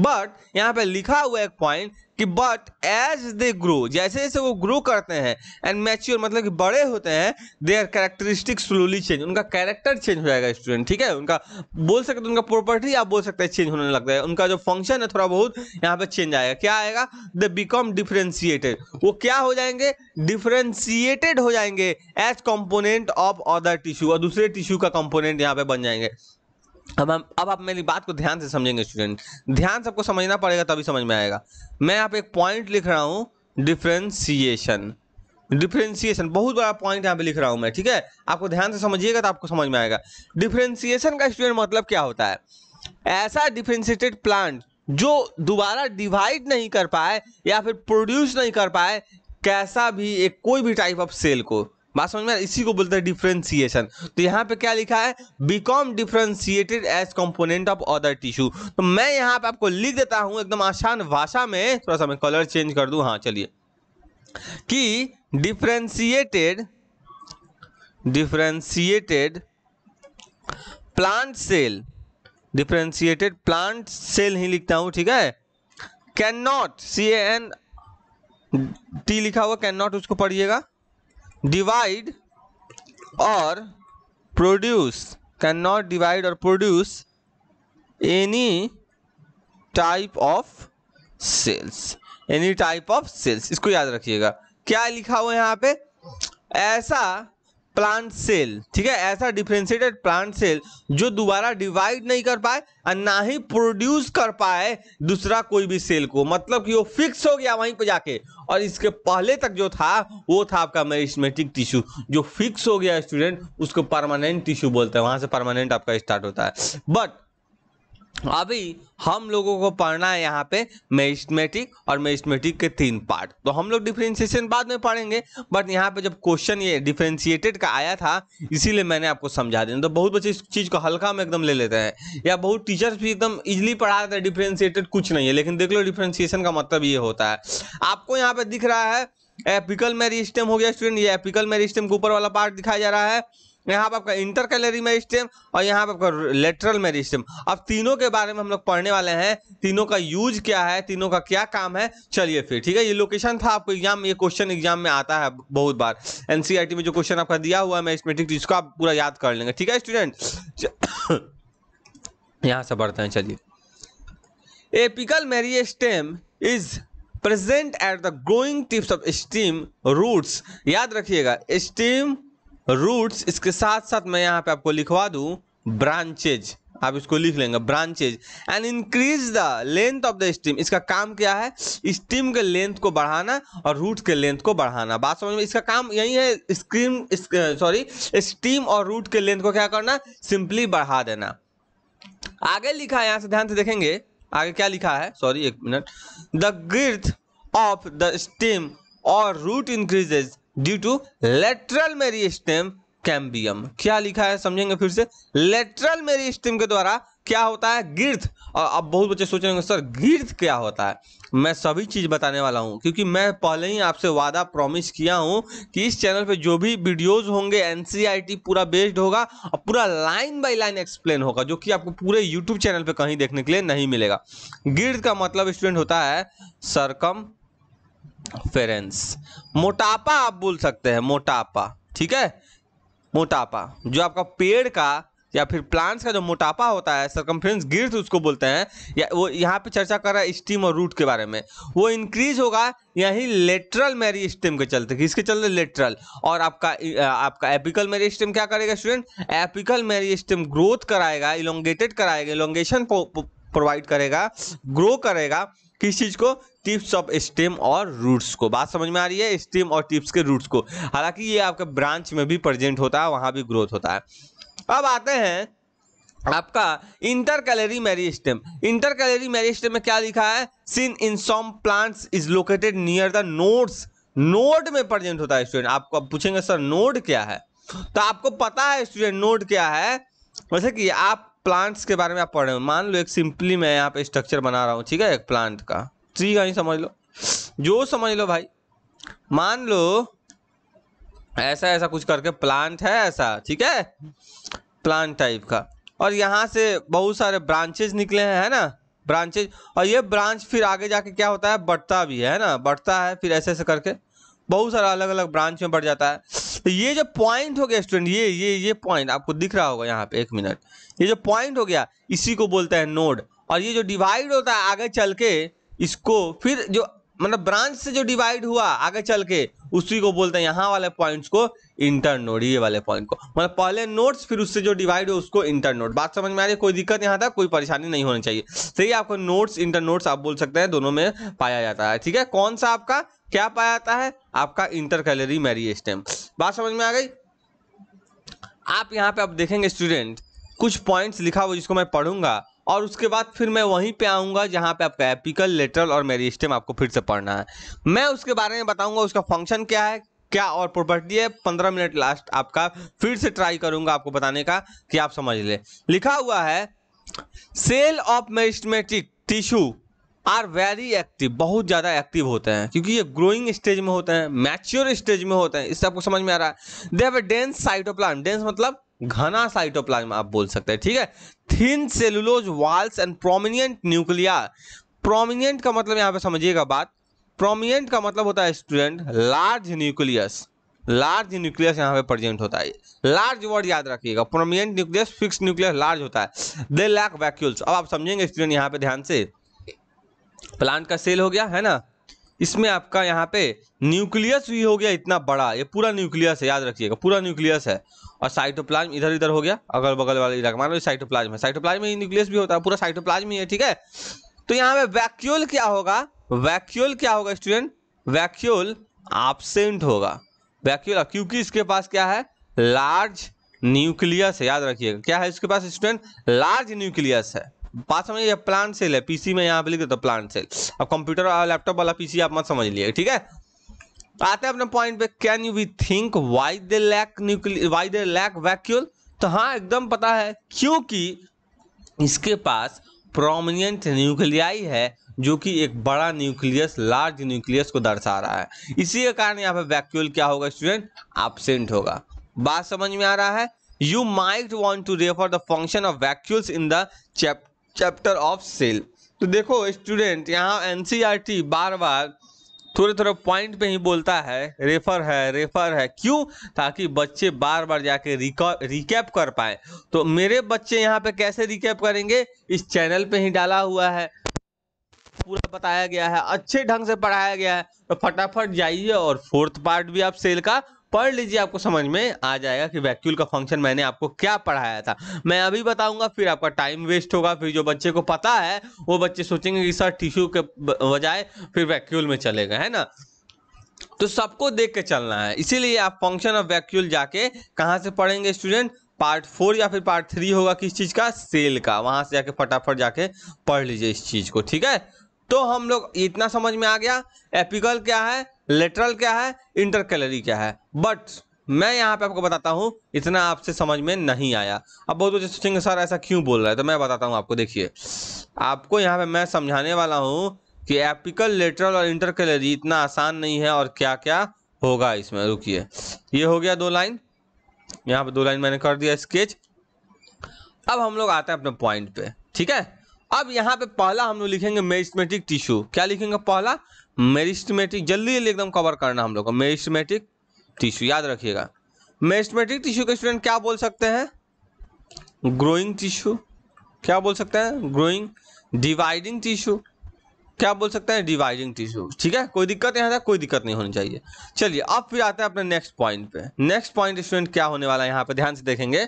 बट यहाँ पे लिखा हुआ एक पॉइंट कि बट एज दे ग्रो जैसे जैसे वो ग्रो करते हैं एंड मैच्योर मतलब कि बड़े होते हैं they are characteristic slowly change उनका कैरेक्टर चेंज हो जाएगा स्टूडेंट ठीक है उनका बोल सकते हैं उनका प्रॉपर्टी आप बोल सकते हैं चेंज होने लगता है उनका जो फंक्शन है थोड़ा बहुत यहाँ पे चेंज आएगा क्या आएगा द बिकम डिफ्रेंसिएटेड वो क्या हो जाएंगे डिफ्रेंसिएटेड हो जाएंगे as component of other tissue और दूसरे टिश्यू का कॉम्पोनेंट यहाँ पे बन जाएंगे अब हम अब आप मेरी बात को ध्यान से समझेंगे स्टूडेंट ध्यान सबको समझना पड़ेगा तभी समझ में आएगा मैं आप एक पॉइंट लिख रहा हूँ डिफ्रेंसिएशन डिफ्रेंसिएशन बहुत बड़ा पॉइंट यहाँ पे लिख रहा हूँ मैं ठीक है आपको ध्यान से समझिएगा तो आपको समझ में आएगा डिफ्रेंसिएशन का स्टूडेंट मतलब क्या होता है ऐसा डिफ्रेंसीटेड प्लांट जो दोबारा डिवाइड नहीं कर पाए या फिर प्रोड्यूस नहीं कर पाए कैसा भी एक कोई भी टाइप ऑफ सेल को बात समझ में इसी को बोलते हैं डिफ्रेंसिएशन तो यहाँ पे क्या लिखा है become differentiated as component of other tissue तो मैं यहाँ पे आपको लिख देता हूँ एकदम आसान भाषा में थोड़ा सा मैं कलर चेंज कर दू हाँ चलिए कि differentiated differentiated plant cell differentiated plant cell ही लिखता हूँ ठीक है can not C N T लिखा हुआ कैन नॉट उसको पढ़िएगा डिवाइड और प्रोड्यूस कैन नॉट डिवाइड और produce any type of cells any type of cells इसको याद रखिएगा क्या लिखा हुआ है यहाँ पे ऐसा प्लांट सेल ठीक है ऐसा डिफ्रेंशिएटेड प्लांट सेल जो दोबारा डिवाइड नहीं कर पाए और ना ही प्रोड्यूस कर पाए दूसरा कोई भी सेल को मतलब कि वो फिक्स हो गया वहीं पर जाके और इसके पहले तक जो था वो था आपका मेरिस्मेटिक टिश्यू जो फिक्स हो गया स्टूडेंट उसको परमानेंट टिश्यू बोलते हैं वहां से परमानेंट आपका स्टार्ट होता है बट अभी हम लोगों को पढ़ना है यहाँ पे मेरिस्मेटिक और मैथमेटिक के तीन पार्ट तो हम लोग डिफ्रेंसिएशन बाद में पढ़ेंगे बट यहाँ पे जब क्वेश्चन ये डिफ्रेंशिएटेड का आया था इसीलिए मैंने आपको समझा दिया तो बहुत बच्चे इस चीज़ को हल्का में एकदम ले लेते हैं या बहुत टीचर्स भी एकदम इजिली पढ़ा देते हैं डिफ्रेंशिएटेड कुछ नहीं है लेकिन देख लो डिफ्रेंशिएशन का मतलब ये होता है आपको यहाँ पे दिख रहा है एपिकल मेरिस्टम हो गया स्टूडेंट ये एपिकल मेरिस्टम के ऊपर वाला पार्ट दिखाया जा रहा है यहाँ पर आपका इंटर कैलरी मेरिस्टेम और यहाँ पर आपका लेटरल मेरिस्टेम अब तीनों के बारे में हम लोग पढ़ने वाले हैं तीनों का यूज क्या है तीनों का क्या काम है चलिए फिर ठीक है ये लोकेशन था आपको एग्जाम ये क्वेश्चन एग्जाम में आता है बहुत बार एनसीआरटी e में जो क्वेश्चन आपका दिया हुआ है मैथमेटिक्स इसको आप पूरा याद कर लेंगे ठीक है स्टूडेंट यहाँ से बढ़ते हैं चलिए apical meristem is present at the growing tips of stem roots याद रखिएगा स्टीम रूट्स इसके साथ साथ मैं यहाँ पे आपको लिखवा दू ब्रांचेज आप इसको लिख लेंगे branches and increase the length of the stem इसका काम क्या है स्टीम के लेंथ को बढ़ाना और रूट के लेंथ को बढ़ाना बात समझ में इसका काम यही है स्क्रीम सॉरी स्टीम और रूट के लेंथ को क्या करना सिंपली बढ़ा देना आगे लिखा है यहां से ध्यान से देखेंगे आगे क्या लिखा है सॉरी एक minute the growth of the stem और root increases due to lateral meristem cambium क्या लिखा है समझेंगे फिर से लेटरल मेरी स्टेम के द्वारा क्या होता है गिर्थ और अब बहुत बच्चे सोच रहे होंगे सर गिर्थ क्या होता है मैं सभी चीज़ बताने वाला हूँ क्योंकि मैं पहले ही आपसे वादा प्रॉमिस किया हूँ कि इस चैनल पे जो भी वीडियोस होंगे एनसीईआरटी e पूरा बेस्ड होगा और पूरा लाइन बाय लाइन एक्सप्लेन होगा जो कि आपको पूरे यूट्यूब चैनल पे कहीं देखने के लिए नहीं मिलेगा गिर्द का मतलब स्टूडेंट होता है सरकम फेरेंस मोटापा आप बोल सकते हैं मोटापा ठीक है मोटापा जो आपका पेड़ का या फिर प्लांट्स का जो मोटापा होता है सरकमफ्रेंस गिर्थ उसको बोलते हैं या वो यहाँ पे चर्चा कर रहा है स्टीम और रूट के बारे में वो इंक्रीज होगा यही लेटरल मेरी स्टेम के चलते किसके चलते लेटरल और आपका आपका एपिकल मेरी स्टेम क्या करेगा student apical meristem growth कराएगा इलोंगेटेड कराएगा इलोंगेशन प्रोवाइड करेगा ग्रो करेगा किस चीज़ को टिप्स ऑफ स्टेम और रूट्स को बात समझ में आ रही है स्टेम और टिप्स के रूट्स को हालांकि ये आपके ब्रांच में भी प्रजेंट होता है वहाँ भी ग्रोथ होता है अब आते हैं आपका intercalary stem intercalary stem में क्या लिखा है seen in some plants is located near the nodes node में प्रेजेंट होता है स्टूडेंट आपको आप पूछेंगे सर नोड क्या है तो आपको पता है स्टूडेंट नोड क्या है वैसे कि आप प्लांट्स के बारे में आप पढ़ रहे हो मान लो एक सिंपली मैं यहाँ पे स्ट्रक्चर बना रहा हूँ ठीक है एक प्लांट का थ्री का ही समझ लो जो समझ लो भाई मान लो ऐसा ऐसा कुछ करके प्लांट है ऐसा ठीक है प्लांट टाइप का और यहाँ से बहुत सारे ब्रांचेज निकले हैं है ना ब्रांचेज और ये ब्रांच फिर आगे जाके क्या होता है बढ़ता भी है ना बढ़ता है फिर ऐसे ऐसे करके बहुत सारा अलग अलग ब्रांच में बढ़ जाता है तो ये जो पॉइंट हो गया स्टूडेंट ये ये ये पॉइंट आपको दिख रहा होगा यहाँ पे एक मिनट ये जो पॉइंट हो गया इसी को बोलते हैं नोड और ये जो डिवाइड होता है आगे चल के इसको फिर जो मतलब ब्रांच से जो डिवाइड हुआ आगे चल के उसी को बोलते हैं यहाँ वाले पॉइंट्स को इंटर नोड ये वाले पॉइंट को मतलब पहले नोड्स फिर उससे जो डिवाइड हो उसको इंटर नोट बात समझ में आ रही है कोई दिक्कत यहाँ तक कोई परेशानी नहीं होनी चाहिए सही आपको नोड्स इंटर नोड्स आप बोल सकते हैं दोनों में पाया जाता है ठीक है कौन सा आपका क्या पाया जाता है आपका इंटर कैलरी मैरी स्टेम बात समझ में आ गई आप यहाँ पे आप देखेंगे स्टूडेंट कुछ पॉइंट्स लिखा हुआ जिसको मैं पढ़ूंगा और उसके बाद फिर मैं वहीं पे आऊँगा जहाँ पे आपका एपिकल लेटरल और मेरिस्टेम आपको फिर से पढ़ना है मैं उसके बारे में बताऊँगा उसका फंक्शन क्या है क्या और प्रॉपर्टी है पंद्रह मिनट लास्ट आपका फिर से ट्राई करूंगा आपको बताने का कि आप समझ लें लिखा हुआ है cell of meristematic tissue are very active बहुत ज़्यादा एक्टिव होते हैं क्योंकि ये ग्रोइंग स्टेज में होते हैं मैच्योर स्टेज में होते हैं इससे आपको समझ में आ रहा है they have a dense cytoplasm dense मतलब घना साइटोप्लाज्म आप बोल सकते हैं ठीक है thin cellulose walls and prominent nuclei prominent का मतलब यहाँ पे समझिएगा बात प्रोमिनियंट का मतलब होता है student large nucleus large nucleus यहाँ पे प्रेजेंट होता है लार्ज वर्ड याद रखिएगा prominent nucleus fix nucleus large होता है दे लैक वैक्यूल्स अब आप समझेंगे स्टूडेंट यहाँ पे ध्यान से प्लांट का सेल हो गया है ना इसमें आपका यहाँ पे न्यूक्लियस भी हो गया इतना बड़ा ये पूरा न्यूक्लियस है याद रखिएगा पूरा न्यूक्लियस है और साइटोप्लाज्म इधर इधर हो गया अगल बगल वाले इलाका मान लो साइटोप्लाज्म है साइटोप्लाज्म में न्यूक्लियस भी होता है पूरा साइटोप्लाज्म ही है ठीक है तो यहाँ पे वैक्यूल क्या होगा वैक्यूल क्या होगा स्टूडेंट वैक्यूल एबसेंट होगा वैक्यूल क्योंकि इसके पास क्या है लार्ज न्यूक्लियस है याद रखिएगा क्या है इसके पास स्टूडेंट लार्ज न्यूक्लियस है बात समझ लीजिए प्लान सेल है पीसी में यहाँ पे लिख देता हूँ प्लान सेल अब कंप्यूटर और लैपटॉप वाला पीसी आप मत समझ लीजिए ठीक है आते हैं अपने पॉइंट पे can you we think why they lack nuclear why they lack vacuole तो हाँ एकदम पता है क्योंकि इसके पास प्रोमिनेंट न्यूक्लियाई है जो कि एक बड़ा न्यूक्लियस लार्ज न्यूक्लियस को दर्शा रहा है इसी के कारण यहाँ पे वैक्यूल क्या होगा स्टूडेंट एबसेंट होगा बात समझ में आ रहा है you might want to refer the function of vacuoles in the chapter chapter of cell तो देखो स्टूडेंट यहाँ एनसीईआरटी e बार बार थोड़े थोड़े पॉइंट पे ही बोलता है रेफर है रेफर है क्यों ताकि बच्चे बार बार जाके रिकैप कर पाए तो मेरे बच्चे यहाँ पे कैसे रिकैप करेंगे इस चैनल पे ही डाला हुआ है पूरा बताया गया है अच्छे ढंग से पढ़ाया गया है तो फटाफट जाइए और फोर्थ पार्ट भी आप सेल का पढ़ लीजिए आपको समझ में आ जाएगा कि वैक्यूल का फंक्शन मैंने आपको क्या पढ़ाया था मैं अभी बताऊंगा फिर आपका टाइम वेस्ट होगा फिर जो बच्चे को पता है वो बच्चे सोचेंगे कि सर टिश्यू के बजाय फिर वैक्यूल में चले गए है ना तो सबको देख के चलना है इसीलिए आप फंक्शन ऑफ वैक्यूल जाके कहाँ से पढ़ेंगे स्टूडेंट पार्ट फोर या फिर पार्ट थ्री होगा किस चीज़ का सेल का वहाँ से जाके फटाफट जाके पढ़ लीजिए इस चीज़ को ठीक है तो हम लोग इतना समझ में आ गया एपिकल क्या है लेटरल क्या है इंटरकैलरी क्या है बट मैं यहाँ पे आपको बताता हूँ इतना आपसे समझ में नहीं आया अब बहुत बच्चे सोचेंगे सर ऐसा क्यों बोल रहा है तो मैं बताता हूँ आपको देखिए आपको यहाँ पे मैं समझाने वाला हूँ कि एपिकल लेटरल और इंटरकैलरी इतना आसान नहीं है और क्या क्या होगा इसमें रुकिए ये हो गया दो लाइन यहाँ पे दो लाइन मैंने कर दिया स्केच अब हम लोग आते हैं अपने पॉइंट पे ठीक है अब यहाँ पे पहला हम लोग लिखेंगे मेरिस्टमेटिक टिश्यू क्या लिखेंगे पहला मेरिस्टमेटिक जल्दी जल्दी एकदम कवर करना हम लोग को मेरिस्टमेटिक टिश्यू याद रखिएगा मेरिस्टमेटिक टिश्यू के स्टूडेंट क्या बोल सकते हैं ग्रोइंग टिश्यू क्या बोल सकते हैं ग्रोइंग डिवाइडिंग टिश्यू क्या बोल सकते हैं डिवाइडिंग टिश्यू ठीक है कोई दिक्कत यहाँ तक कोई दिक्कत नहीं होनी चाहिए चलिए अब फिर आते हैं अपने नेक्स्ट पॉइंट पे नेक्स्ट पॉइंट स्टूडेंट क्या होने वाला है यहाँ पे ध्यान से देखेंगे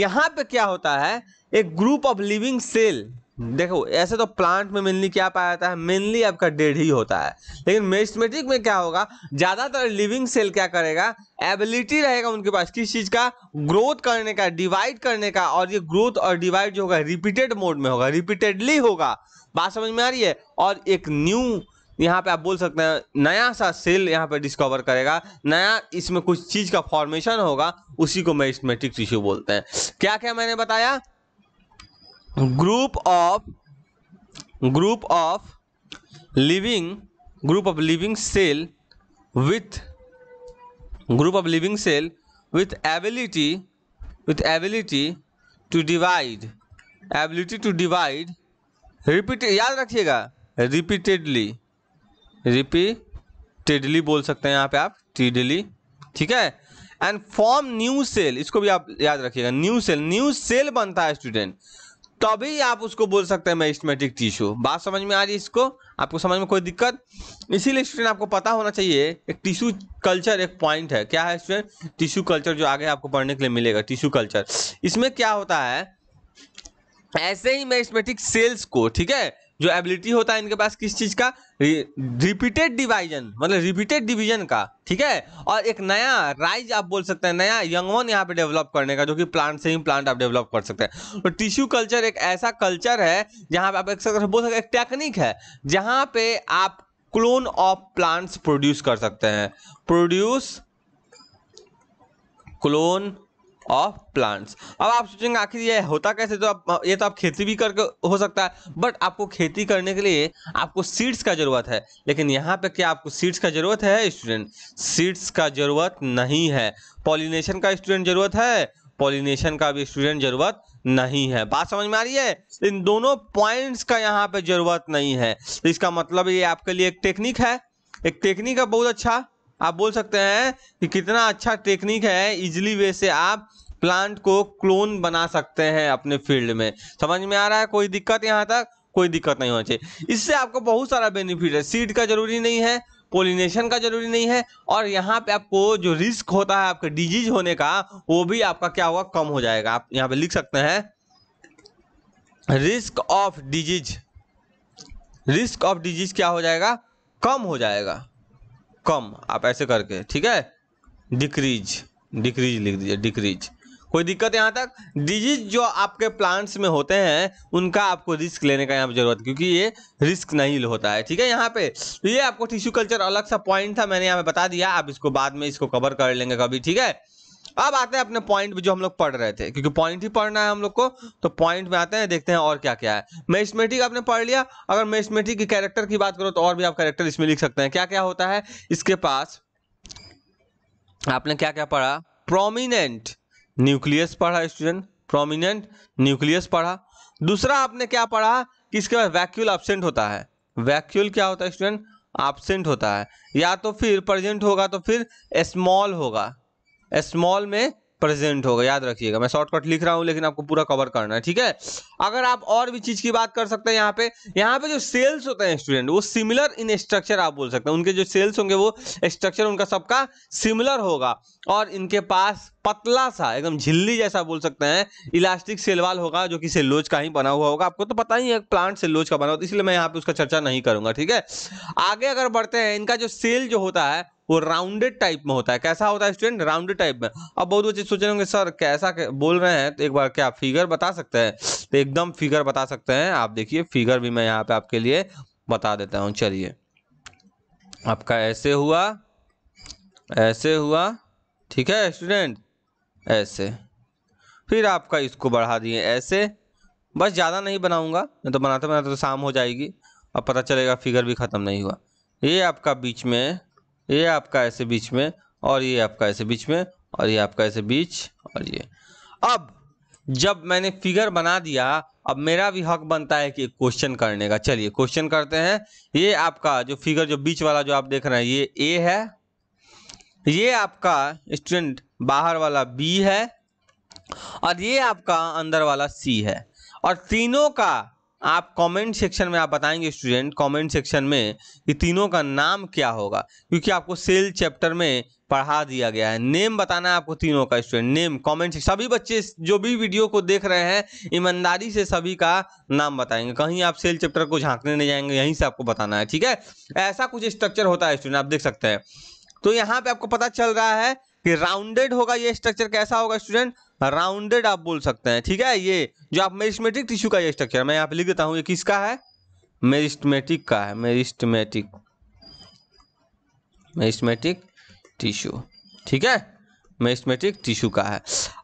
यहाँ पे क्या होता है a group of living cell देखो ऐसे तो प्लांट में मेनली क्या पाया जाता है मेनली आपका डेड ही होता है लेकिन मेस्टमेटिक में क्या होगा ज़्यादातर लिविंग सेल क्या करेगा एबिलिटी रहेगा उनके पास किस चीज़ का ग्रोथ करने का डिवाइड करने का और ये ग्रोथ और डिवाइड जो होगा रिपीटेड मोड में होगा रिपीटेडली होगा बात समझ में आ रही है और एक न्यू यहाँ पे आप बोल सकते हैं नया सा सेल यहाँ पे डिस्कवर करेगा नया इसमें कुछ चीज़ का फॉर्मेशन होगा उसी को मेस्टमेटिक टिश्यू बोलते हैं क्या क्या मैंने बताया group of group of living group of living cell with group of living cell with ability with ability to divide ability to divide repeat याद रखिएगा रिपीटेडली रिपीटेडली बोल सकते हैं यहाँ पे आप टीडली ठीक है एंड फॉर्म न्यू सेल इसको भी आप याद रखिएगा न्यू सेल न्यू सेल बनता है स्टूडेंट तभी आप उसको बोल सकते हैं मेरिस्टमेटिक टिश्यू बात समझ में आ रही है इसको आपको समझ में कोई दिक्कत इसीलिए स्टूडेंट आपको पता होना चाहिए एक टिश्यू कल्चर एक पॉइंट है क्या है स्टूडेंट टिश्यू कल्चर जो आगे आपको पढ़ने के लिए मिलेगा टिश्यू कल्चर इसमें क्या होता है ऐसे ही मैस्मेटिक सेल्स को ठीक है जो एबिलिटी होता है इनके पास किस चीज़ का रिपीटेड डिवाइजन मतलब रिपीटेड डिवीजन का ठीक है और एक नया राइज आप बोल सकते हैं नया यंग वन यहाँ पे डेवलप करने का जो कि प्लांट से ही प्लांट आप डेवलप कर सकते हैं तो टिश्यू कल्चर एक ऐसा कल्चर है जहाँ पे आप एक सकते बोल सकते एक टेक्निक है जहाँ पे आप क्लोन ऑफ प्लांट्स प्रोड्यूस कर सकते हैं प्रोड्यूस क्लोन ऑफ प्लांट्स अब आप सोचेंगे आखिर ये होता कैसे तो आप ये तो आप खेती भी करके हो सकता है बट आपको खेती करने के लिए आपको सीड्स का ज़रूरत है लेकिन यहाँ पे क्या आपको सीड्स का ज़रूरत है स्टूडेंट सीड्स का ज़रूरत नहीं है पॉलिनेशन का स्टूडेंट ज़रूरत है पॉलिनेशन का भी स्टूडेंट ज़रूरत नहीं है बात समझ में आ रही है इन दोनों पॉइंट्स का यहाँ पे ज़रूरत नहीं है इसका मतलब ये आपके लिए एक टेक्निक है एक टेक्निक है बहुत अच्छा आप बोल सकते हैं कि कितना अच्छा टेक्निक है इजिली वे से आप प्लांट को क्लोन बना सकते हैं अपने फील्ड में समझ में आ रहा है कोई दिक्कत यहाँ तक कोई दिक्कत नहीं होना चाहिए इससे आपको बहुत सारा बेनिफिट है सीड का जरूरी नहीं है पोलिनेशन का जरूरी नहीं है और यहाँ पे आपको जो रिस्क होता है आपके डिजीज होने का वो भी आपका क्या होगा कम हो जाएगा आप यहाँ पे लिख सकते हैं risk of disease risk of disease क्या हो जाएगा कम हो जाएगा कम आप ऐसे करके ठीक है डिक्रीज डिक्रीज लिख दीजिए डिक्रीज कोई दिक्कत यहाँ तक डिजीज जो आपके प्लांट्स में होते हैं उनका आपको रिस्क लेने का यहाँ पर जरूरत क्योंकि ये रिस्क नहीं होता है ठीक है यहाँ पे तो ये आपको टिश्यू कल्चर अलग सा पॉइंट था मैंने यहाँ पे बता दिया आप इसको बाद में इसको कवर कर लेंगे कभी ठीक है अब आते हैं अपने पॉइंट जो हम लोग पढ़ रहे थे क्योंकि पॉइंट ही पढ़ना है हम लोग को तो पॉइंट में आते हैं देखते हैं और क्या क्या है मैथमेटिक आपने पढ़ लिया अगर मैथमेटिक की कैरेक्टर की बात करो तो और भी आप कैरेक्टर इसमें लिख सकते हैं क्या क्या होता है इसके पास आपने क्या क्या पढ़ा प्रोमिनेंट न्यूक्लियस पढ़ा स्टूडेंट प्रोमिनेंट न्यूक्लियस पढ़ा दूसरा आपने क्या पढ़ा कि इसके पास वैक्यूल एबसेंट होता है वैक्यूल क्या होता है स्टूडेंट एबसेंट होता है या तो फिर प्रेजेंट होगा तो फिर स्मॉल होगा स्मॉल में प्रेजेंट होगा याद रखिएगा मैं शॉर्टकट लिख रहा हूँ लेकिन आपको पूरा कवर करना है ठीक है अगर आप और भी चीज की बात कर सकते हैं यहाँ पे यहाँ पे जो सेल्स होते हैं स्टूडेंट वो सिमिलर इन स्ट्रक्चर आप बोल सकते हैं उनके जो सेल्स होंगे वो स्ट्रक्चर उनका सबका सिमिलर होगा और इनके पास पतला सा एकदम झिल्ली जैसा बोल सकते हैं इलास्टिक सेलवाल होगा जो कि सेलोज का ही बना हुआ होगा आपको तो पता ही है प्लांट सेलोज का बना होता है इसलिए मैं यहाँ पे उसका चर्चा नहीं करूंगा ठीक है आगे अगर बढ़ते हैं इनका जो सेल जो होता है वो राउंडेड टाइप में होता है कैसा होता है स्टूडेंट राउंडेड टाइप में अब बहुत बच्चे सोच रहे होंगे सर कैसा बोल रहे हैं तो एक बार क्या फिगर बता सकते हैं तो एकदम फिगर बता सकते हैं आप देखिए फिगर भी मैं यहाँ पे आपके लिए बता देता हूँ चलिए आपका ऐसे हुआ ऐसे हुआ ठीक है स्टूडेंट ऐसे फिर आपका इसको बढ़ा दिए ऐसे बस ज़्यादा नहीं बनाऊंगा नहीं तो बनाते बनाते तो शाम हो जाएगी अब पता चलेगा फिगर भी ख़त्म नहीं हुआ ये आपका बीच में ये आपका ऐसे बीच में और ये आपका ऐसे बीच में और ये आपका ऐसे बीच और ये अब जब मैंने फिगर बना दिया अब मेरा भी हक बनता है कि क्वेश्चन करने का चलिए क्वेश्चन करते हैं ये आपका जो फिगर जो बीच वाला जो आप देख रहे हैं ये ए है ये आपका स्टूडेंट बाहर वाला बी है और ये आपका अंदर वाला सी है और तीनों का आप कमेंट सेक्शन में आप बताएंगे स्टूडेंट कमेंट सेक्शन में कि तीनों का नाम क्या होगा क्योंकि आपको सेल चैप्टर में पढ़ा दिया गया है नेम बताना है आपको तीनों का स्टूडेंट नेम कमेंट सभी बच्चे जो भी वीडियो को देख रहे हैं ईमानदारी से सभी का नाम बताएंगे कहीं आप सेल चैप्टर को झांकने नहीं जाएंगे यहीं से आपको बताना है ठीक है ऐसा कुछ स्ट्रक्चर होता है स्टूडेंट आप देख सकते हैं तो यहाँ पे आपको पता चल रहा है कि राउंडेड होगा ये स्ट्रक्चर कैसा होगा स्टूडेंट राउंडेड आप बोल सकते हैं ठीक है ये जो आप मेरिस्टमेटिक टिश्यू का ये स्ट्रक्चर मैं यहाँ पे लिख देता हूँ ये किसका है मेरिस्टमेटिक का है मेरिस्टमेटिक मेरिस्टमेटिक टिश्यू ठीक है मेरिस्टमेटिक टिश्यू का है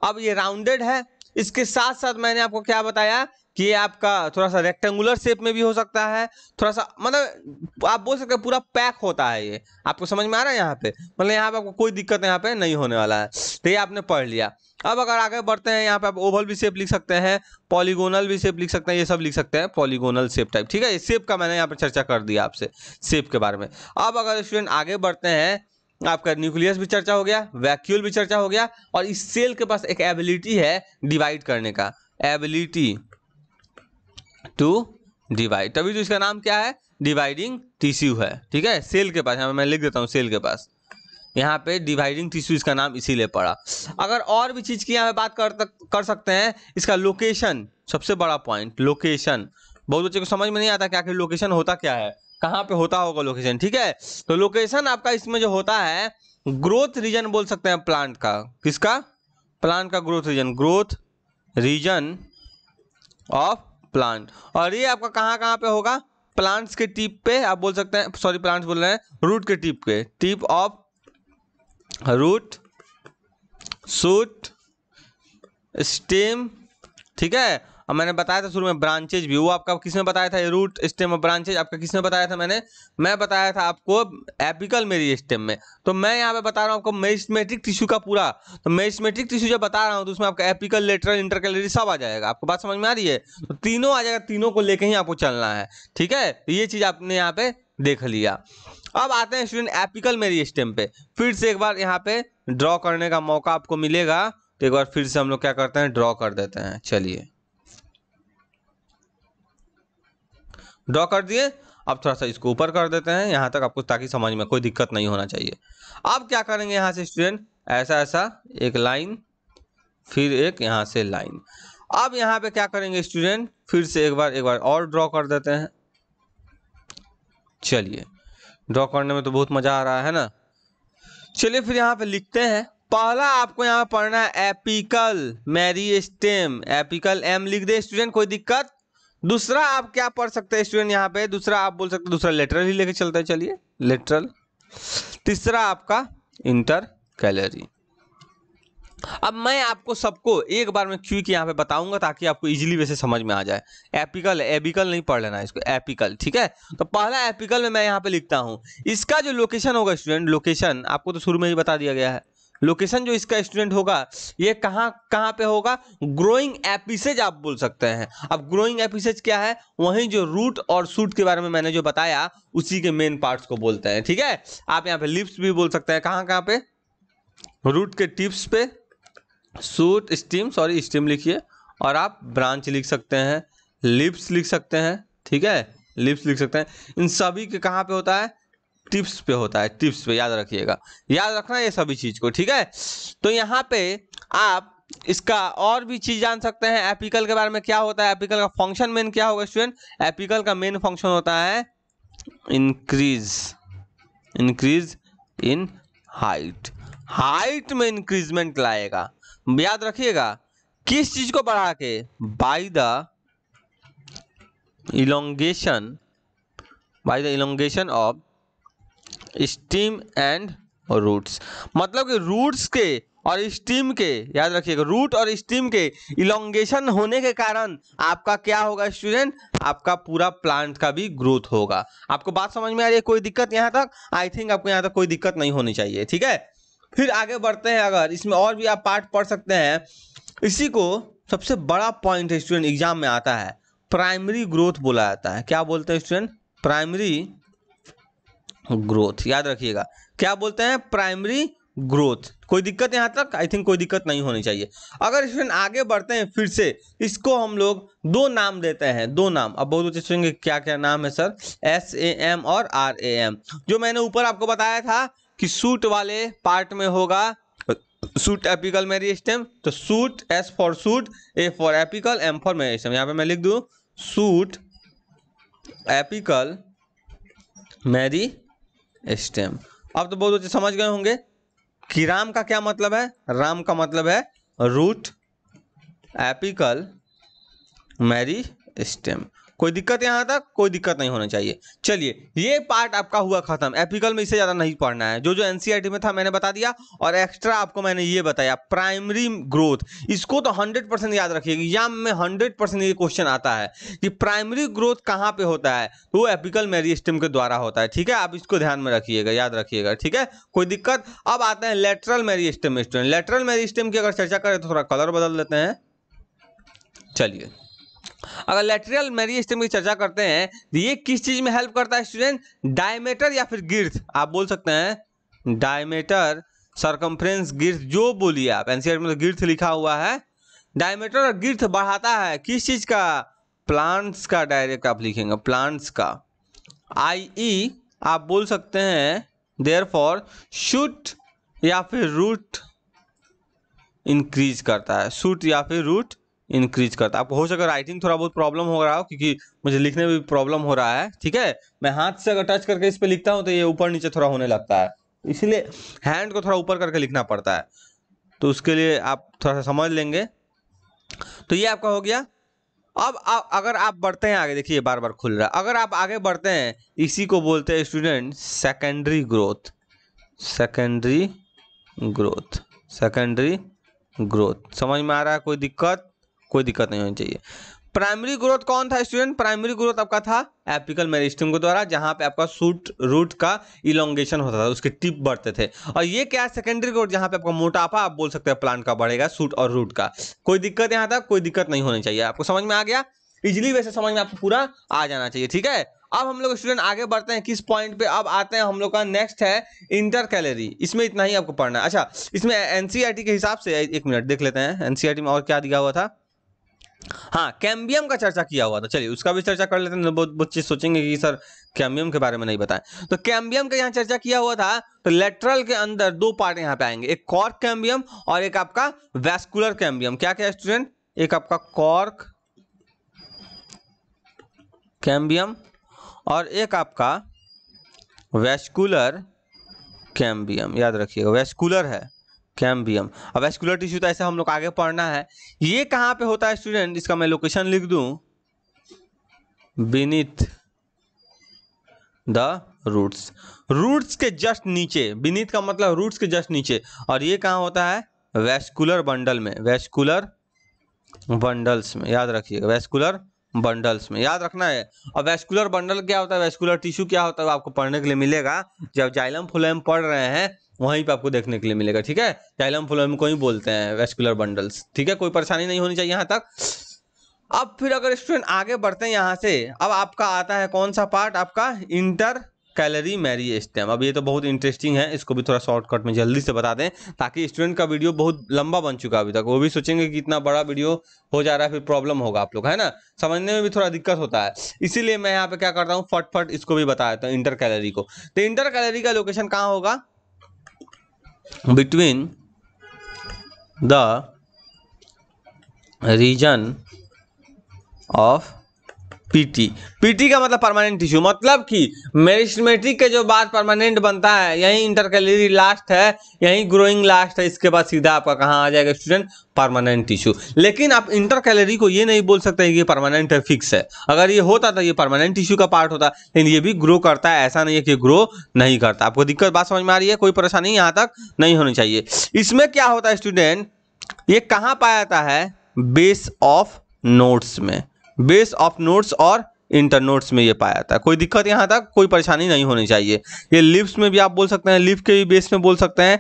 अब ये राउंडेड है इसके साथ साथ मैंने आपको क्या बताया कि ये आपका थोड़ा सा रेक्टेंगुलर शेप में भी हो सकता है थोड़ा सा मतलब आप बोल सकते हैं पूरा पैक होता है ये आपको समझ में आ रहा है यहाँ पे मतलब यहाँ पे आपको कोई दिक्कत यहाँ पे नहीं होने वाला है तो ये आपने पढ़ लिया अब अगर आगे बढ़ते हैं यहाँ पे आप ओवल भी शेप लिख सकते हैं पॉलीगोनल भी शेप लिख सकते हैं ये सब लिख सकते हैं पॉलीगोनल शेप टाइप ठीक है ये शेप का मैंने यहाँ पर चर्चा कर दिया आपसे शेप के बारे में अब अगर स्टूडेंट आगे बढ़ते हैं आपका न्यूक्लियस भी चर्चा हो गया वैक्यूल भी चर्चा हो गया और इस सेल के पास एक एबिलिटी है डिवाइड करने का एबिलिटी टू डिवाइड तभी तो इसका नाम क्या है डिवाइडिंग टिश्यू है ठीक है सेल के पास यहाँ मैं लिख देता हूँ सेल के पास यहाँ पे डिवाइडिंग टिश्यू इसका नाम इसीलिए पड़ा अगर और भी चीज़ की यहाँ पे बात कर कर सकते हैं इसका लोकेशन सबसे बड़ा पॉइंट लोकेशन बहुत बच्चे को समझ में नहीं आता कि आखिर लोकेशन होता क्या है कहाँ पे होता होगा लोकेशन ठीक है तो लोकेशन आपका इसमें जो होता है ग्रोथ रीजन बोल सकते हैं प्लांट का किसका प्लांट का growth region growth region of plant और ये आपका कहाँ कहाँ पे होगा प्लांट्स के टिप पे आप बोल सकते हैं सॉरी प्लांट्स बोल रहे हैं रूट के टिप पे tip of root shoot stem ठीक है और मैंने बताया था शुरू में ब्रांचेज भी वो आपका किसने बताया था रूट स्टेम और ब्रांचेज आपका किसने बताया था मैंने मैं बताया था आपको एपिकल मेरी स्टेम में तो मैं यहाँ पे बता रहा हूँ आपको मेरिस्मेटिक टिश्यू का पूरा तो मेरिस्मेटिक टिश्यू जब बता रहा हूँ तो उसमें आपका एपिकल लेटरल इंटरकलरी सब आ जाएगा आपको बात समझ में आ रही है तो तीनों आ जाएगा तीनों को लेकर ही आपको चलना है ठीक है तो ये चीज़ आपने यहाँ पे देख लिया अब आते हैं स्टूडेंट एपिकल मेरी स्टेम पे फिर से एक बार यहाँ पे ड्रॉ करने का मौका आपको मिलेगा तो एक बार फिर से हम लोग क्या करते हैं ड्रॉ कर देते हैं चलिए ड्रॉ कर दिए अब थोड़ा सा इसको ऊपर कर देते हैं यहाँ तक आपको ताकि समझ में कोई दिक्कत नहीं होना चाहिए अब क्या करेंगे यहाँ से स्टूडेंट ऐसा ऐसा एक लाइन फिर एक यहाँ से लाइन अब यहाँ पे क्या करेंगे स्टूडेंट फिर से एक बार एक बार और ड्रॉ कर देते हैं चलिए ड्रॉ करने में तो बहुत मज़ा आ रहा है ना चलिए फिर यहाँ पे लिखते हैं पहला आपको यहाँ पढ़ना है apical meristem apical M लिख दे स्टूडेंट कोई दिक्कत दूसरा आप क्या पढ़ सकते हैं स्टूडेंट यहाँ पे दूसरा आप बोल सकते दूसरा लेटरल ही लेके चलते हैं चलिए लेटरल तीसरा आपका इंटर कैलरी अब मैं आपको सबको एक बार में क्यू के यहाँ पे बताऊंगा ताकि आपको इजीली वैसे समझ में आ जाए एपिकल एपिकल नहीं पढ़ लेना इसको एपिकल ठीक है तो पहला एपिकल में मैं यहाँ पे लिखता हूँ इसका जो लोकेशन होगा स्टूडेंट लोकेशन आपको तो शुरू में ही बता दिया गया है लोकेशन जो इसका स्टूडेंट होगा ये कहाँ कहाँ पे होगा ग्रोइंग एपिसेज आप बोल सकते हैं अब ग्रोइंग एपिसेज क्या है वहीं जो रूट और सूट के बारे में मैंने जो बताया उसी के मेन पार्ट्स को बोलते हैं ठीक है आप यहाँ पे लिप्स भी बोल सकते हैं कहाँ कहाँ पे रूट के टिप्स पे सूट स्टीम सॉरी स्टीम लिखिए और आप ब्रांच लिख सकते हैं लिप्स लिख सकते हैं ठीक है लिप्स लिख सकते हैं इन सभी के कहाँ पे होता है टिप्स पे होता है टिप्स पे याद रखिएगा याद रखना ये सभी चीज़ को ठीक है तो यहाँ पे आप इसका और भी चीज जान सकते हैं एपिकल के बारे में क्या होता है एपिकल का फंक्शन मेन क्या होगा स्टूडेंट एपिकल का मेन फंक्शन होता है increase increase in height height में इंक्रीजमेंट लाएगा याद रखिएगा किस चीज को बढ़ा के by the elongation by the elongation of stem and roots मतलब कि रूट्स के और स्टीम के याद रखिएगा रूट और स्टीम के इलोंगेशन होने के कारण आपका क्या होगा स्टूडेंट आपका पूरा प्लांट का भी ग्रोथ होगा आपको बात समझ में आ रही है कोई दिक्कत यहाँ तक आई थिंक आपको यहाँ तक कोई दिक्कत नहीं होनी चाहिए ठीक है फिर आगे बढ़ते हैं अगर इसमें और भी आप पार्ट पढ़ सकते हैं इसी को सबसे बड़ा पॉइंट स्टूडेंट एग्जाम में आता है प्राइमरी ग्रोथ बोला जाता है क्या बोलते हैं स्टूडेंट प्राइमरी ग्रोथ याद रखिएगा क्या बोलते हैं प्राइमरी ग्रोथ कोई दिक्कत यहाँ तक आई थिंक कोई दिक्कत नहीं होनी चाहिए अगर स्टूडेंट आगे बढ़ते हैं फिर से इसको हम लोग दो नाम देते हैं दो नाम अब बहुत बच्चे सुनेंगे क्या क्या नाम है सर एस ए एम और आर ए एम जो मैंने ऊपर आपको बताया था कि सूट वाले पार्ट में होगा सूट एपिकल स्टेम तो shoot S for shoot A for apical M for meristem यहाँ पे मैं लिख दू सूट एपिकल मैरी स्टेम आप तो बहुत अच्छे समझ गए होंगे कि राम का क्या मतलब है राम का मतलब है रूट एपिकल मैरी स्टेम कोई दिक्कत यहाँ तक कोई दिक्कत नहीं होना चाहिए चलिए ये पार्ट आपका हुआ खत्म एपिकल में इसे ज़्यादा नहीं पढ़ना है जो जो एन में था मैंने बता दिया और एक्स्ट्रा आपको मैंने ये बताया प्राइमरी ग्रोथ इसको तो हंड्रेड परसेंट याद रखिएगा या में हंड्रेड परसेंट ये क्वेश्चन आता है कि प्राइमरी ग्रोथ कहाँ पे होता है तो वो एपिकल मेरिस्टम के द्वारा होता है ठीक है आप इसको ध्यान में रखिएगा याद रखिएगा ठीक है कोई दिक्कत अब आते हैं lateral meristem student lateral meristem की अगर चर्चा करें तो थोड़ा कलर बदल देते हैं चलिए अगर लेटरल मेरी स्टेम की चर्चा करते हैं तो ये किस चीज़ में हेल्प करता है स्टूडेंट डायमीटर या फिर गिर्थ आप बोल सकते हैं डायमीटर सरकमफ्रेंस गिर्थ जो बोलिए आप एनसीआर में तो गिर्थ लिखा हुआ है डायमीटर और गिर्थ बढ़ाता है किस चीज़ का प्लांट्स का डायरेक्ट आप लिखेंगे प्लांट्स का आई ई e, आप बोल सकते हैं देयर फॉर शूट या फिर रूट इंक्रीज करता है शूट या फिर रूट इंक्रीज करता है आपको हो सके राइटिंग थोड़ा बहुत प्रॉब्लम हो रहा हो क्योंकि मुझे लिखने में भी प्रॉब्लम हो रहा है ठीक है मैं हाथ से अगर टच करके इस पर लिखता हूँ तो ये ऊपर नीचे थोड़ा होने लगता है तो इसीलिए हैंड को थोड़ा ऊपर करके लिखना पड़ता है तो उसके लिए आप थोड़ा सा समझ लेंगे तो ये आपका हो गया अब आ, अगर आप बढ़ते हैं आगे देखिए बार बार खुल रहा है अगर आप आगे बढ़ते हैं इसी को बोलते हैं student secondary growth secondary growth secondary growth समझ में आ रहा है कोई दिक्कत कोई दिक्कत नहीं होनी चाहिए प्राइमरी ग्रोथ कौन था स्टूडेंट प्राइमरी ग्रोथ आपका था एपिकल मेरिस्टम के द्वारा जहां पे आपका सूट रूट का इलोंगेशन होता था उसके टिप बढ़ते थे और ये क्या सेकेंडरी ग्रोथ जहां पे आपका मोटापा आप बोल सकते हैं प्लांट का बढ़ेगा सूट और रूट का कोई दिक्कत यहाँ था कोई दिक्कत नहीं होनी चाहिए आपको समझ में आ गया इजिली वैसे समझ में आपको पूरा आ जाना चाहिए ठीक है अब हम लोग स्टूडेंट आगे बढ़ते हैं किस पॉइंट पे अब आते हैं हम लोग का नेक्स्ट है इंटर कैलरी इसमें इतना ही आपको पढ़ना है अच्छा इसमें एनसीईआरटी e के हिसाब से एक मिनट देख लेते हैं एनसीईआरटी e में और क्या दिया हुआ था हाँ कैम्बियम का चर्चा किया हुआ था चलिए उसका भी चर्चा कर लेते हैं तो बहुत बहुत चीज़ सोचेंगे कि सर कैम्बियम के बारे में नहीं बताएं तो कैम्बियम का यहाँ चर्चा किया हुआ था तो लेटरल के अंदर दो पार्ट यहाँ पे आएंगे एक कॉर्क कैम्बियम और एक आपका वैस्कुलर कैम्बियम क्या क्या स्टूडेंट एक आपका कॉर्क कैम्बियम और एक आपका वैस्कुलर कैम्बियम याद रखिएगा वैस्कुलर है कैम्बियम अब वेस्कुलर टिश्यू तो ऐसे हम लोग आगे पढ़ना है ये कहाँ पे होता है स्टूडेंट इसका मैं लोकेशन लिख दूं बीनीथ द रूट्स रूट्स के जस्ट नीचे बीनीथ का मतलब रूट्स के जस्ट नीचे और ये कहाँ होता है वेस्कुलर बंडल में वेस्कुलर बंडल्स में याद रखिएगा वेस्कुलर बंडल्स में याद रखना है और वेस्कुलर बंडल क्या होता है वेस्कुलर टिश्यू क्या होता है आपको पढ़ने के लिए मिलेगा जब जाइलम फुलम पढ़ रहे हैं वहीं पे आपको देखने के लिए मिलेगा ठीक है जाइलम फ्लोएम को ही बोलते हैं वेस्कुलर बंडल्स ठीक है कोई परेशानी नहीं होनी चाहिए यहाँ तक अब फिर अगर स्टूडेंट आगे बढ़ते हैं यहाँ से अब आपका आता है कौन सा पार्ट आपका इंटर कैलरी मैरी स्टेम अब ये तो बहुत इंटरेस्टिंग है इसको भी थोड़ा शॉर्टकट में जल्दी से बता दें ताकि स्टूडेंट का वीडियो बहुत लंबा बन चुका है अभी तक वो भी सोचेंगे कि इतना बड़ा वीडियो हो जा रहा है फिर प्रॉब्लम होगा आप लोग है ना समझने में भी थोड़ा दिक्कत होता है इसीलिए मैं यहाँ पे क्या करता हूँ फटफट इसको भी बता देता हूँ इंटर कैलरी को तो इंटर कैलरी का लोकेशन कहाँ होगा between the region of PT PT का मतलब परमानेंट टिश्यू मतलब कि मेरिस्टमेटिक के जो बाद परमानेंट बनता है यही इंटरकैलरी लास्ट है यही ग्रोइंग लास्ट है इसके बाद सीधा आपका कहाँ आ जाएगा स्टूडेंट परमानेंट टिश्यू लेकिन आप इंटरकैलरी को ये नहीं बोल सकते कि ये परमानेंट है फिक्स है अगर ये होता तो ये परमानेंट टिश्यू का पार्ट होता लेकिन ये भी ग्रो करता है ऐसा नहीं है कि ग्रो नहीं करता आपको दिक्कत बात समझ में आ रही है कोई परेशानी यहाँ तक नहीं होनी चाहिए इसमें क्या होता है स्टूडेंट ये कहाँ पाया जाता है बेस ऑफ नोट्स में बेस ऑफ नोट्स और इंटर नोट्स में ये पाया जाता है कोई दिक्कत यहाँ तक कोई परेशानी नहीं होनी चाहिए ये लिप्स में भी आप बोल सकते हैं लिप के भी बेस में बोल सकते हैं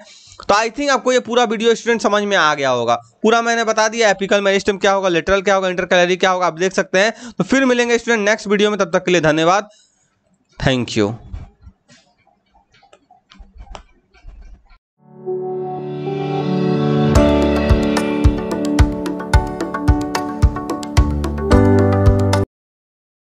तो आई थिंक आपको ये पूरा वीडियो स्टूडेंट समझ में आ गया होगा पूरा मैंने बता दिया एपिकल मेरिस्टम क्या होगा लेटरल क्या होगा इंटर कैलरी क्या होगा आप देख सकते हैं तो फिर मिलेंगे स्टूडेंट नेक्स्ट वीडियो में तब तक के लिए धन्यवाद थैंक यू